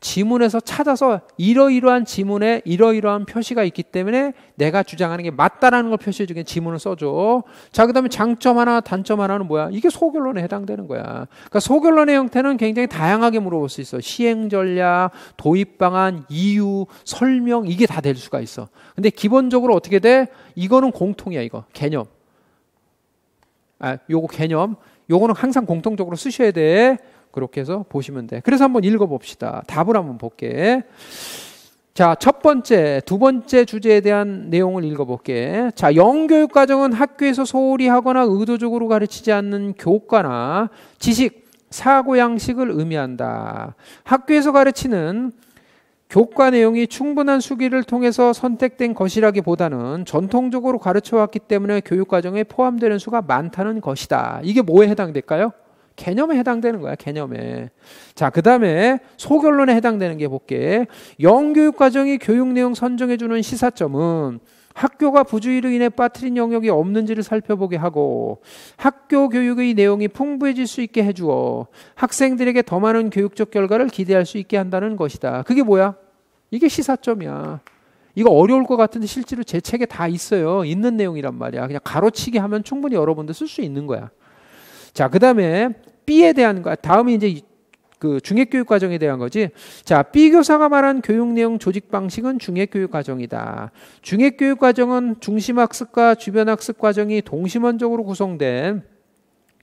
지문에서 찾아서 이러이러한 지문에 이러이러한 표시가 있기 때문에 내가 주장하는 게 맞다라는 걸 표시해 주게 지문을 써줘. 자, 그 다음에 장점 하나, 단점 하나는 뭐야? 이게 소결론에 해당되는 거야. 그러니까 소결론의 형태는 굉장히 다양하게 물어볼 수 있어. 시행 전략, 도입 방안, 이유, 설명, 이게 다 될 수가 있어. 근데 기본적으로 어떻게 돼? 이거는 공통이야, 이거. 개념. 아, 요거 개념. 요거는 항상 공통적으로 쓰셔야 돼. 그렇게 해서 보시면 돼. 그래서 한번 읽어봅시다. 답을 한번 볼게. 자, 첫 번째, 두 번째 주제에 대한 내용을 읽어볼게. 자, 영교육 과정은 학교에서 소홀히 하거나 의도적으로 가르치지 않는 교과나 지식, 사고 양식을 의미한다. 학교에서 가르치는 교과 내용이 충분한 수기를 통해서 선택된 것이라기보다는 전통적으로 가르쳐왔기 때문에 교육 과정에 포함되는 수가 많다는 것이다. 이게 뭐에 해당될까요? 개념에 해당되는 거야, 개념에. 자, 그 다음에 소결론에 해당되는 게 볼게. 영교육 과정이 교육 내용 선정해주는 시사점은 학교가 부주의로 인해 빠뜨린 영역이 없는지를 살펴보게 하고 학교 교육의 내용이 풍부해질 수 있게 해주어 학생들에게 더 많은 교육적 결과를 기대할 수 있게 한다는 것이다. 그게 뭐야? 이게 시사점이야. 이거 어려울 것 같은데 실제로 제 책에 다 있어요. 있는 내용이란 말이야. 그냥 가로치기 하면 충분히 여러분들 쓸 수 있는 거야. 자, 그 다음에 B에 대한 거 다음이 이제 그 중액 교육 과정에 대한 거지. 자, B 교사가 말한 교육 내용 조직 방식은 중액 교육 과정이다. 중액 교육 과정은 중심 학습과 주변 학습 과정이 동심원적으로 구성된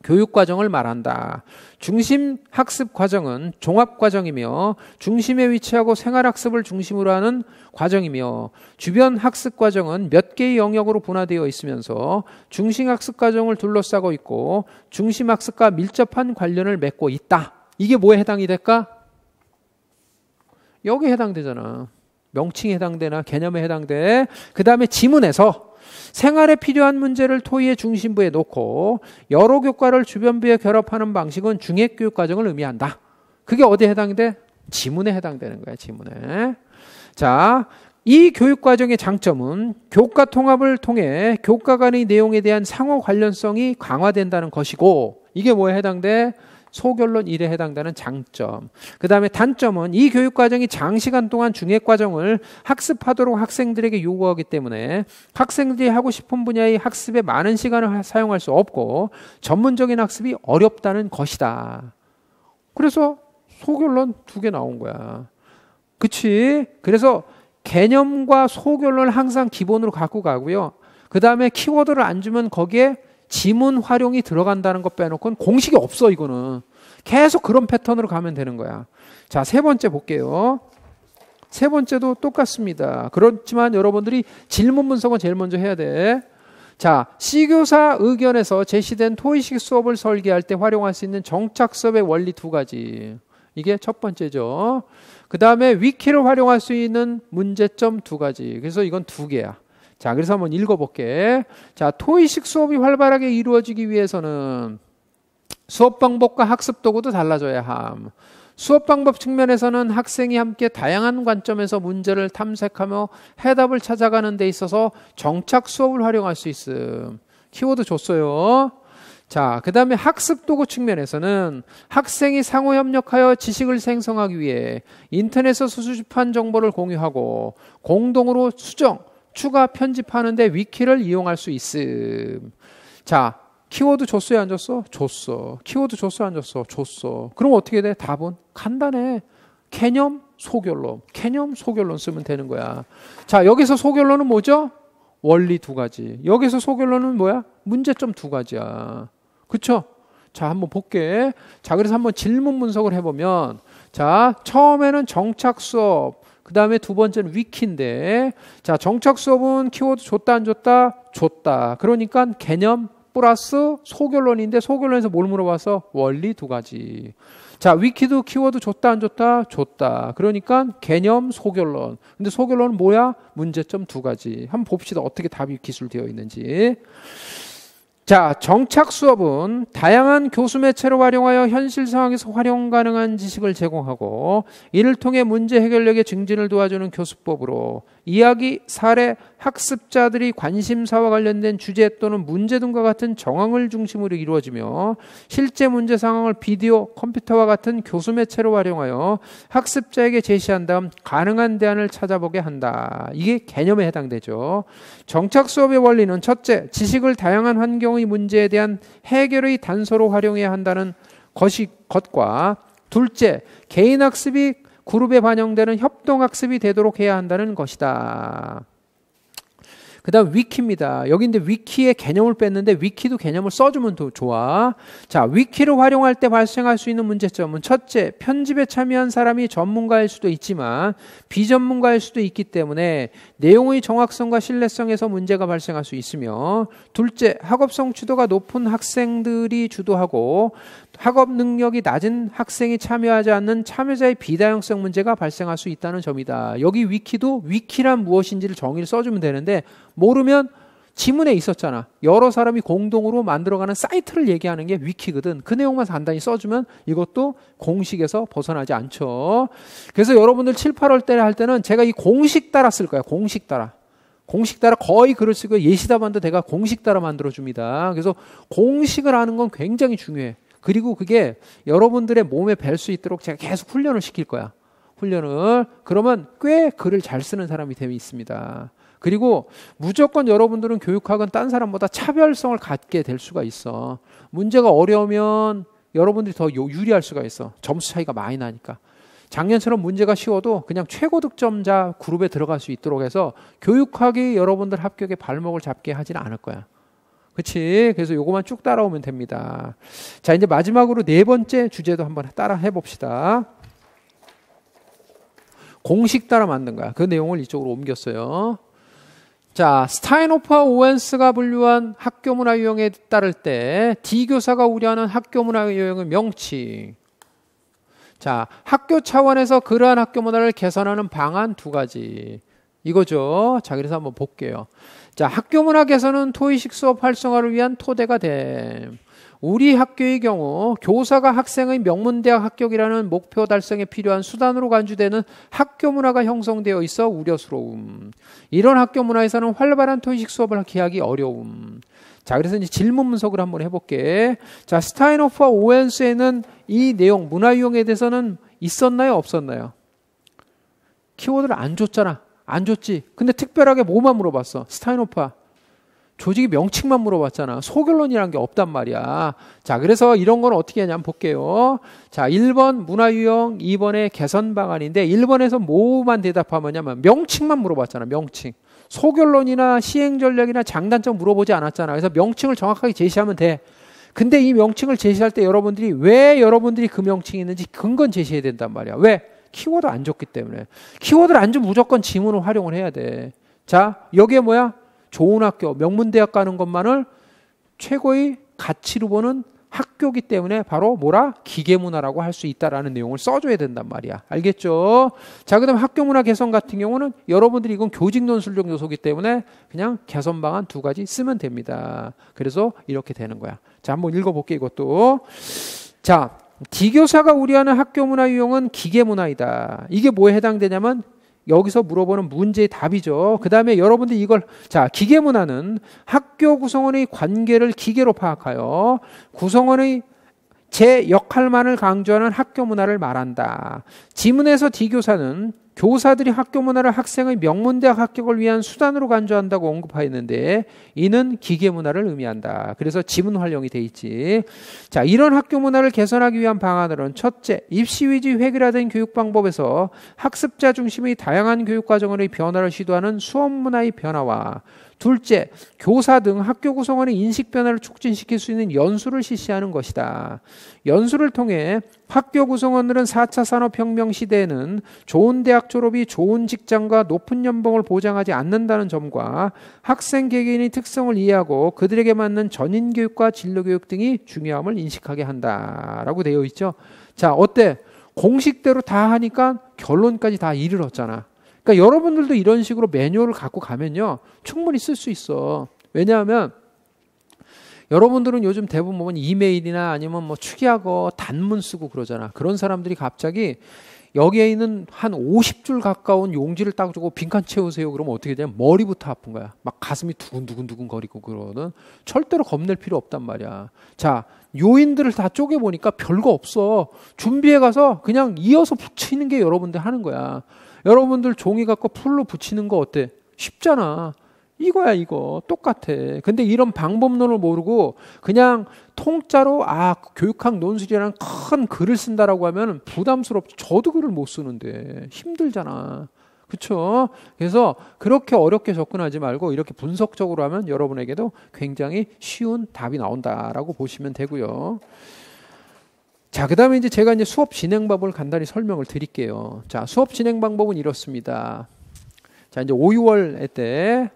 교육 과정을 말한다. 중심 학습 과정은 종합 과정이며 중심에 위치하고 생활 학습을 중심으로 하는 과정이며 주변 학습 과정은 몇 개의 영역으로 분화되어 있으면서 중심 학습 과정을 둘러싸고 있고 중심 학습과 밀접한 관련을 맺고 있다. 이게 뭐에 해당이 될까? 여기에 해당되잖아. 명칭에 해당되나 개념에 해당돼. 그 다음에 지문에서 생활에 필요한 문제를 토의의 중심부에 놓고 여러 교과를 주변부에 결합하는 방식은 중핵 교육 과정을 의미한다. 그게 어디에 해당이 돼? 지문에 해당되는 거야, 지문에. 자, 이 교육 과정의 장점은 교과 통합을 통해 교과 간의 내용에 대한 상호 관련성이 강화된다는 것이고 이게 뭐에 해당돼? 소결론 1에 해당되는 장점. 그 다음에 단점은 이 교육과정이 장시간 동안 중액과정을 학습하도록 학생들에게 요구하기 때문에 학생들이 하고 싶은 분야의 학습에 많은 시간을 사용할 수 없고 전문적인 학습이 어렵다는 것이다. 그래서 소결론 두 개 나온 거야. 그치? 그래서 개념과 소결론을 항상 기본으로 갖고 가고요. 그 다음에 키워드를 안 주면 거기에 지문 활용이 들어간다는 것 빼놓고는 공식이 없어 이거는. 계속 그런 패턴으로 가면 되는 거야. 자, 세 번째 볼게요. 세 번째도 똑같습니다. 그렇지만 여러분들이 질문 분석은 제일 먼저 해야 돼. 자, C교사 의견에서 제시된 토의식 수업을 설계할 때 활용할 수 있는 정착 수업의 원리 두 가지. 이게 첫 번째죠. 그 다음에 위키를 활용할 수 있는 문제점 두 가지. 그래서 이건 두 개야. 자, 그래서 한번 읽어볼게. 자, 토의식 수업이 활발하게 이루어지기 위해서는 수업 방법과 학습 도구도 달라져야 함. 수업 방법 측면에서는 학생이 함께 다양한 관점에서 문제를 탐색하며 해답을 찾아가는 데 있어서 정착 수업을 활용할 수 있음. 키워드 줬어요. 자, 그 다음에 학습 도구 측면에서는 학생이 상호 협력하여 지식을 생성하기 위해 인터넷에서 수집한 정보를 공유하고 공동으로 수정, 추가 편집하는데 위키를 이용할 수 있음. 자, 키워드 줬어요, 안 줬어? 줬어. 키워드 줬어요, 안 줬어? 줬어. 그럼 어떻게 돼? 답은 간단해. 개념, 소결론. 개념, 소결론 쓰면 되는 거야. 자, 여기서 소결론은 뭐죠? 원리 두 가지. 여기서 소결론은 뭐야? 문제점 두 가지야. 그쵸? 자, 한번 볼게. 자, 그래서 한번 질문 분석을 해보면, 자, 처음에는 정착 수업, 그 다음에 두 번째는 위키인데, 자, 정착 수업은 키워드 줬다, 안 줬다? 줬다. 그러니까 개념 플러스 소결론인데, 소결론에서 뭘 물어봐서? 원리 두 가지. 자, 위키도 키워드 줬다, 안 줬다? 줬다. 그러니까 개념, 소결론. 근데 소결론은 뭐야? 문제점 두 가지. 한번 봅시다. 어떻게 답이 기술되어 있는지. 자, 정착 수업은 다양한 교수 매체로 활용하여 현실 상황에서 활용 가능한 지식을 제공하고 이를 통해 문제 해결력의 증진을 도와주는 교수법으로 이야기, 사례, 학습자들이 관심사와 관련된 주제 또는 문제 등과 같은 정황을 중심으로 이루어지며 실제 문제 상황을 비디오, 컴퓨터와 같은 교수 매체로 활용하여 학습자에게 제시한 다음 가능한 대안을 찾아보게 한다. 이게 개념에 해당되죠. 정착 수업의 원리는 첫째, 지식을 다양한 환경의 문제에 대한 해결의 단서로 활용해야 한다는 것이 것과 둘째, 개인 학습이 그룹에 반영되는 협동학습이 되도록 해야 한다는 것이다. 그 다음 위키입니다. 여기 인데 위키의 개념을 뺐는데 위키도 개념을 써주면 더 좋아. 자, 위키를 활용할 때 발생할 수 있는 문제점은 첫째, 편집에 참여한 사람이 전문가일 수도 있지만 비전문가일 수도 있기 때문에 내용의 정확성과 신뢰성에서 문제가 발생할 수 있으며 둘째, 학업 성취도가 높은 학생들이 주도하고 학업 능력이 낮은 학생이 참여하지 않는 참여자의 비다형성 문제가 발생할 수 있다는 점이다. 여기 위키도 위키란 무엇인지를 정의를 써주면 되는데 모르면 지문에 있었잖아. 여러 사람이 공동으로 만들어가는 사이트를 얘기하는 게 위키거든. 그 내용만 간단히 써주면 이것도 공식에서 벗어나지 않죠. 그래서 여러분들 7, 8월 때 할 때는 제가 이 공식 따라 쓸 거야. 공식 따라. 공식 따라 거의 글을 쓰고 예시답안도 내가 공식 따라 만들어줍니다. 그래서 공식을 아는 건 굉장히 중요해. 그리고 그게 여러분들의 몸에 뵐 수 있도록 제가 계속 훈련을 시킬 거야. 훈련을. 그러면 꽤 글을 잘 쓰는 사람이 되어 있습니다. 그리고 무조건 여러분들은 교육학은 딴 사람보다 차별성을 갖게 될 수가 있어. 문제가 어려우면 여러분들이 더 유리할 수가 있어. 점수 차이가 많이 나니까. 작년처럼 문제가 쉬워도 그냥 최고 득점자 그룹에 들어갈 수 있도록 해서 교육학이 여러분들 합격에 발목을 잡게 하지는 않을 거야. 그치? 그래서 요거만 쭉 따라오면 됩니다. 자, 이제 마지막으로 네 번째 주제도 한번 따라 해봅시다. 공식 따라 만든 거야. 그 내용을 이쪽으로 옮겼어요. 자, 스타인오프와 오웬스가 분류한 학교 문화 유형에 따를 때 D 교사가 우려하는 학교 문화 유형의 명칭. 자, 학교 차원에서 그러한 학교 문화를 개선하는 방안 두 가지. 이거죠. 자, 그래서 한번 볼게요. 자, 학교 문학에서는 토의식 수업 활성화를 위한 토대가 됨. 우리 학교의 경우 교사가 학생의 명문대학 합격이라는 목표 달성에 필요한 수단으로 간주되는 학교 문화가 형성되어 있어 우려스러움. 이런 학교 문화에서는 활발한 토의식 수업을 기하기 어려움. 자, 그래서 이제 질문 분석을 한번 해볼게. 자, 스타인오프와오엔스에는이 내용, 문화 유형에 대해서는 있었나요? 없었나요? 키워드를 안 줬잖아. 안 줬지. 근데 특별하게 뭐만 물어봤어? 스타인오파. 조직의 명칭만 물어봤잖아. 소결론이란 게 없단 말이야. 자, 그래서 이런 건 어떻게 하냐 면 볼게요. 자, 1번 문화유형, 2번의 개선 방안인데 1번에서 뭐만 대답하면냐면 명칭만 물어봤잖아. 명칭. 소결론이나 시행 전략이나 장단점 물어보지 않았잖아. 그래서 명칭을 정확하게 제시하면 돼. 근데 이 명칭을 제시할 때 여러분들이 왜 여러분들이 그 명칭이 있는지 근거 제시해야 된단 말이야. 왜? 키워드 안 줬기 때문에 키워드를 안 주면 무조건 지문을 활용을 해야 돼. 자, 여기에 뭐야? 좋은 학교, 명문 대학 가는 것만을 최고의 가치로 보는 학교기 때문에 바로 뭐라 기계문화라고 할 수 있다라는 내용을 써줘야 된단 말이야. 알겠죠? 자, 그다음 학교문화 개선 같은 경우는 여러분들이 이건 교직논술적 요소기 때문에 그냥 개선 방안 두 가지 쓰면 됩니다. 그래서 이렇게 되는 거야. 자, 한번 읽어볼게 이것도. 자, 디교사가 우려하는 학교 문화 유형은 기계 문화이다. 이게 뭐에 해당되냐면 여기서 물어보는 문제의 답이죠. 그 다음에 여러분들 이걸, 자, 기계 문화는 학교 구성원의 관계를 기계로 파악하여 구성원의 제 역할만을 강조하는 학교 문화를 말한다. 지문에서 디교사는 교사들이 학교 문화를 학생의 명문대학 합격을 위한 수단으로 간주한다고 언급하였는데 이는 기계 문화를 의미한다. 그래서 지문 활용이 돼 있지. 자, 이런 학교 문화를 개선하기 위한 방안으로는 첫째, 입시 위주 획일화된 교육 방법에서 학습자 중심의 다양한 교육 과정의 변화를 시도하는 수업 문화의 변화와 둘째, 교사 등 학교 구성원의 인식 변화를 촉진시킬 수 있는 연수를 실시하는 것이다. 연수를 통해 학교 구성원들은 4차 산업혁명 시대에는 좋은 대학 졸업이 좋은 직장과 높은 연봉을 보장하지 않는다는 점과 학생 개개인의 특성을 이해하고 그들에게 맞는 전인교육과 진로교육 등이 중요함을 인식하게 한다. 라고 되어 있죠. 자, 어때? 공식대로 다 하니까 결론까지 다 이르렀잖아. 그러니까 여러분들도 이런 식으로 매뉴얼을 갖고 가면요. 충분히 쓸 수 있어. 왜냐하면 여러분들은 요즘 대부분 보면 뭐 이메일이나 아니면 뭐 축의하고 단문 쓰고 그러잖아. 그런 사람들이 갑자기 여기에 있는 한 50줄 가까운 용지를 딱 주고 빈칸 채우세요. 그러면 어떻게 되냐? 머리부터 아픈 거야. 막 가슴이 두근두근두근 거리고 그러는 절대로 겁낼 필요 없단 말이야. 자, 요인들을 다 쪼개보니까 별거 없어. 준비해 가서 그냥 이어서 붙이는 게 여러분들 하는 거야. 여러분들 종이 갖고 풀로 붙이는 거 어때? 쉽잖아. 이거야, 이거. 똑같아. 근데 이런 방법론을 모르고 그냥 통짜로, 아, 교육학 논술이라는 큰 글을 쓴다라고 하면 부담스럽죠. 저도 글을 못 쓰는데. 힘들잖아. 그쵸? 그래서 그렇게 어렵게 접근하지 말고 이렇게 분석적으로 하면 여러분에게도 굉장히 쉬운 답이 나온다라고 보시면 되고요. 자, 그 다음에 이제 제가 이제 수업 진행 법을 간단히 설명을 드릴게요. 자, 수업 진행 방법은 이렇습니다. 자, 이제 5, 6월 때.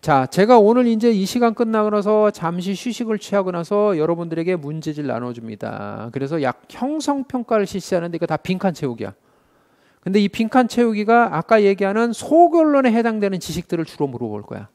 자, 제가 오늘 이제 이 시간 끝나고 나서 잠시 휴식을 취하고 나서 여러분들에게 문제질 나눠줍니다. 그래서 약 형성평가를 실시하는데 이거 다 빈칸 채우기야. 근데 이 빈칸 채우기가 아까 얘기하는 소결론에 해당되는 지식들을 주로 물어볼 거야.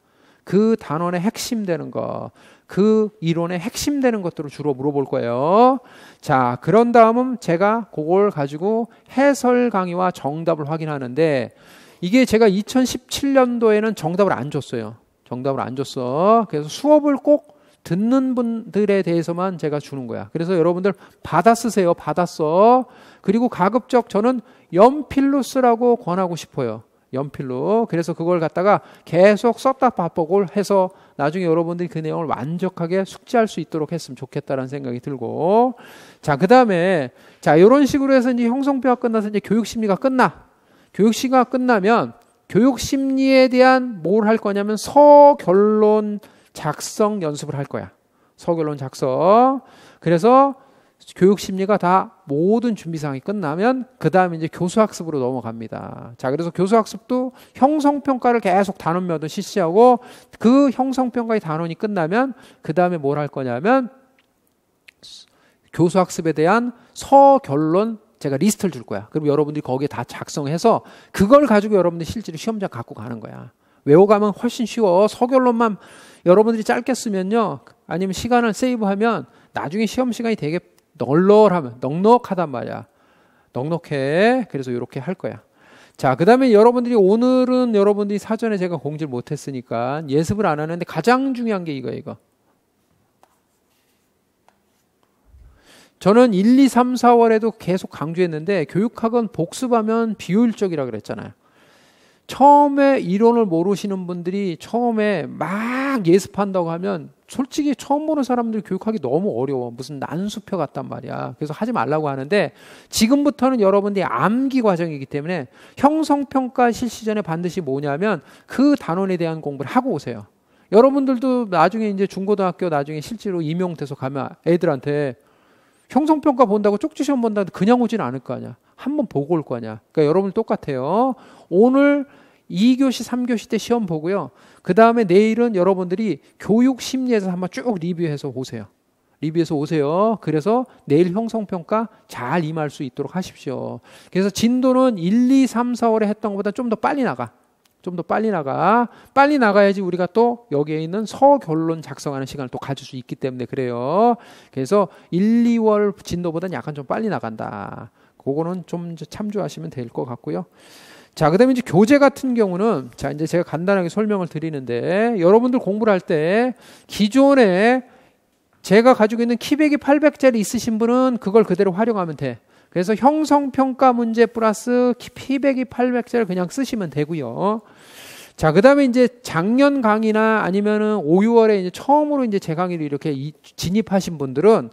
그 단원의 핵심 되는 거. 그 이론의 핵심되는 것들을 주로 물어볼 거예요. 자, 그런 다음은 제가 그걸 가지고 해설 강의와 정답을 확인하는데 이게 제가 2017년도에는 정답을 안 줬어요. 정답을 안 줬어. 그래서 수업을 꼭 듣는 분들에 대해서만 제가 주는 거야. 그래서 여러분들 받아 쓰세요. 받았어. 그리고 가급적 저는 연필로 쓰라고 권하고 싶어요. 연필로. 그래서 그걸 갖다가 계속 썼다 반복고 해서 나중에 여러분들이 그 내용을 완벽하게 숙지할 수 있도록 했으면 좋겠다라는 생각이 들고. 자, 그 다음에, 자, 이런 식으로 해서 이제 형성표가 끝나서 이제 교육심리가 끝나. 교육심리가 끝나면 교육심리에 대한 뭘 할 거냐면 서결론 작성 연습을 할 거야. 서결론 작성. 그래서 교육 심리가 다 모든 준비사항이 끝나면 그 다음에 이제 교수학습으로 넘어갑니다. 자, 그래서 교수학습도 형성평가를 계속 단원마다 실시하고 그 형성평가의 단원이 끝나면 그 다음에 뭘 할 거냐면 교수학습에 대한 서결론 제가 리스트를 줄 거야. 그럼 여러분들이 거기에 다 작성해서 그걸 가지고 여러분들이 실제로 시험장 갖고 가는 거야. 외워가면 훨씬 쉬워. 서결론만 여러분들이 짧게 쓰면요. 아니면 시간을 세이브하면 나중에 시험 시간이 되게 널널하면 넉넉하단 말이야. 넉넉해. 그래서 이렇게 할 거야. 자, 그 다음에 여러분들이 오늘은 여러분들이 사전에 제가 공지를 못했으니까 예습을 안 하는데 가장 중요한 게 이거, 이거. 저는 1, 2, 3, 4월에도 계속 강조했는데 교육학은 복습하면 비효율적이라 고 그랬잖아요. 처음에 이론을 모르시는 분들이 처음에 막 예습한다고 하면 솔직히 처음 보는 사람들 교육하기 너무 어려워. 무슨 난수표 같단 말이야. 그래서 하지 말라고 하는데 지금부터는 여러분들이 암기 과정이기 때문에 형성평가 실시 전에 반드시 뭐냐면 그 단원에 대한 공부를 하고 오세요. 여러분들도 나중에 이제 중고등학교 나중에 실제로 임용돼서 가면 애들한테 형성평가 본다고 쪽지 시험 본다고 그냥 오진 않을 거 아니야. 한번 보고 올 거 아니야. 그러니까 여러분 똑같아요. 오늘 2교시, 3교시 때 시험 보고요. 그 다음에 내일은 여러분들이 교육 심리에서 한번 쭉 리뷰해서 오세요. 리뷰해서 오세요. 그래서 내일 형성평가 잘 임할 수 있도록 하십시오. 그래서 진도는 1, 2, 3, 4월에 했던 것보다 좀 더 빨리 나가. 좀 더 빨리 나가. 빨리 나가야지 우리가 또 여기에 있는 서결론 작성하는 시간을 또 가질 수 있기 때문에 그래요. 그래서 1, 2월 진도보다는 약간 좀 빨리 나간다. 그거는 좀 참조하시면 될 것 같고요. 자, 그 다음에 이제 교재 같은 경우는, 자, 이제 제가 간단하게 설명을 드리는데, 여러분들 공부를 할 때, 기존에 제가 가지고 있는 키백이 800짜리 있으신 분은 그걸 그대로 활용하면 돼. 그래서 형성평가 문제 플러스 키백이 800짜리 그냥 쓰시면 되고요. 자, 그 다음에 이제 작년 강의나 아니면은 5, 6월에 이제 처음으로 이제 제 강의를 이렇게 이, 진입하신 분들은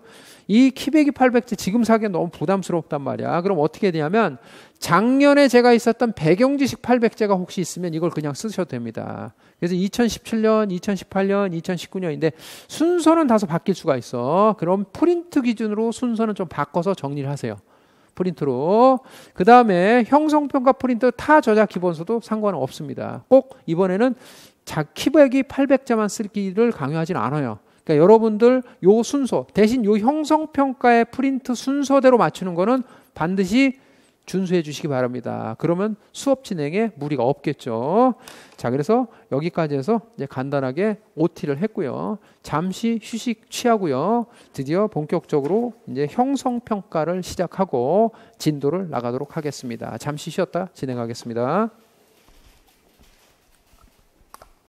이 키배기 800제 지금 사기엔 너무 부담스럽단 말이야. 그럼 어떻게 되냐면 작년에 제가 있었던 배경지식 800제가 혹시 있으면 이걸 그냥 쓰셔도 됩니다. 그래서 2017년, 2018년, 2019년인데 순서는 다소 바뀔 수가 있어. 그럼 프린트 기준으로 순서는 좀 바꿔서 정리를 하세요. 프린트로. 그 다음에 형성평가 프린트 타 저작 기본서도 상관 없습니다. 꼭 이번에는 자, 키백이 800자만 쓸기를 강요하진 않아요. 그러니까 여러분들 요 순서 대신 요 형성 평가의 프린트 순서대로 맞추는 거는 반드시 준수해 주시기 바랍니다. 그러면 수업 진행에 무리가 없겠죠. 자, 그래서 여기까지 해서 이제 간단하게 OT를 했고요. 잠시 휴식 취하고요. 드디어 본격적으로 이제 형성 평가를 시작하고 진도를 나가도록 하겠습니다. 잠시 쉬었다 진행하겠습니다.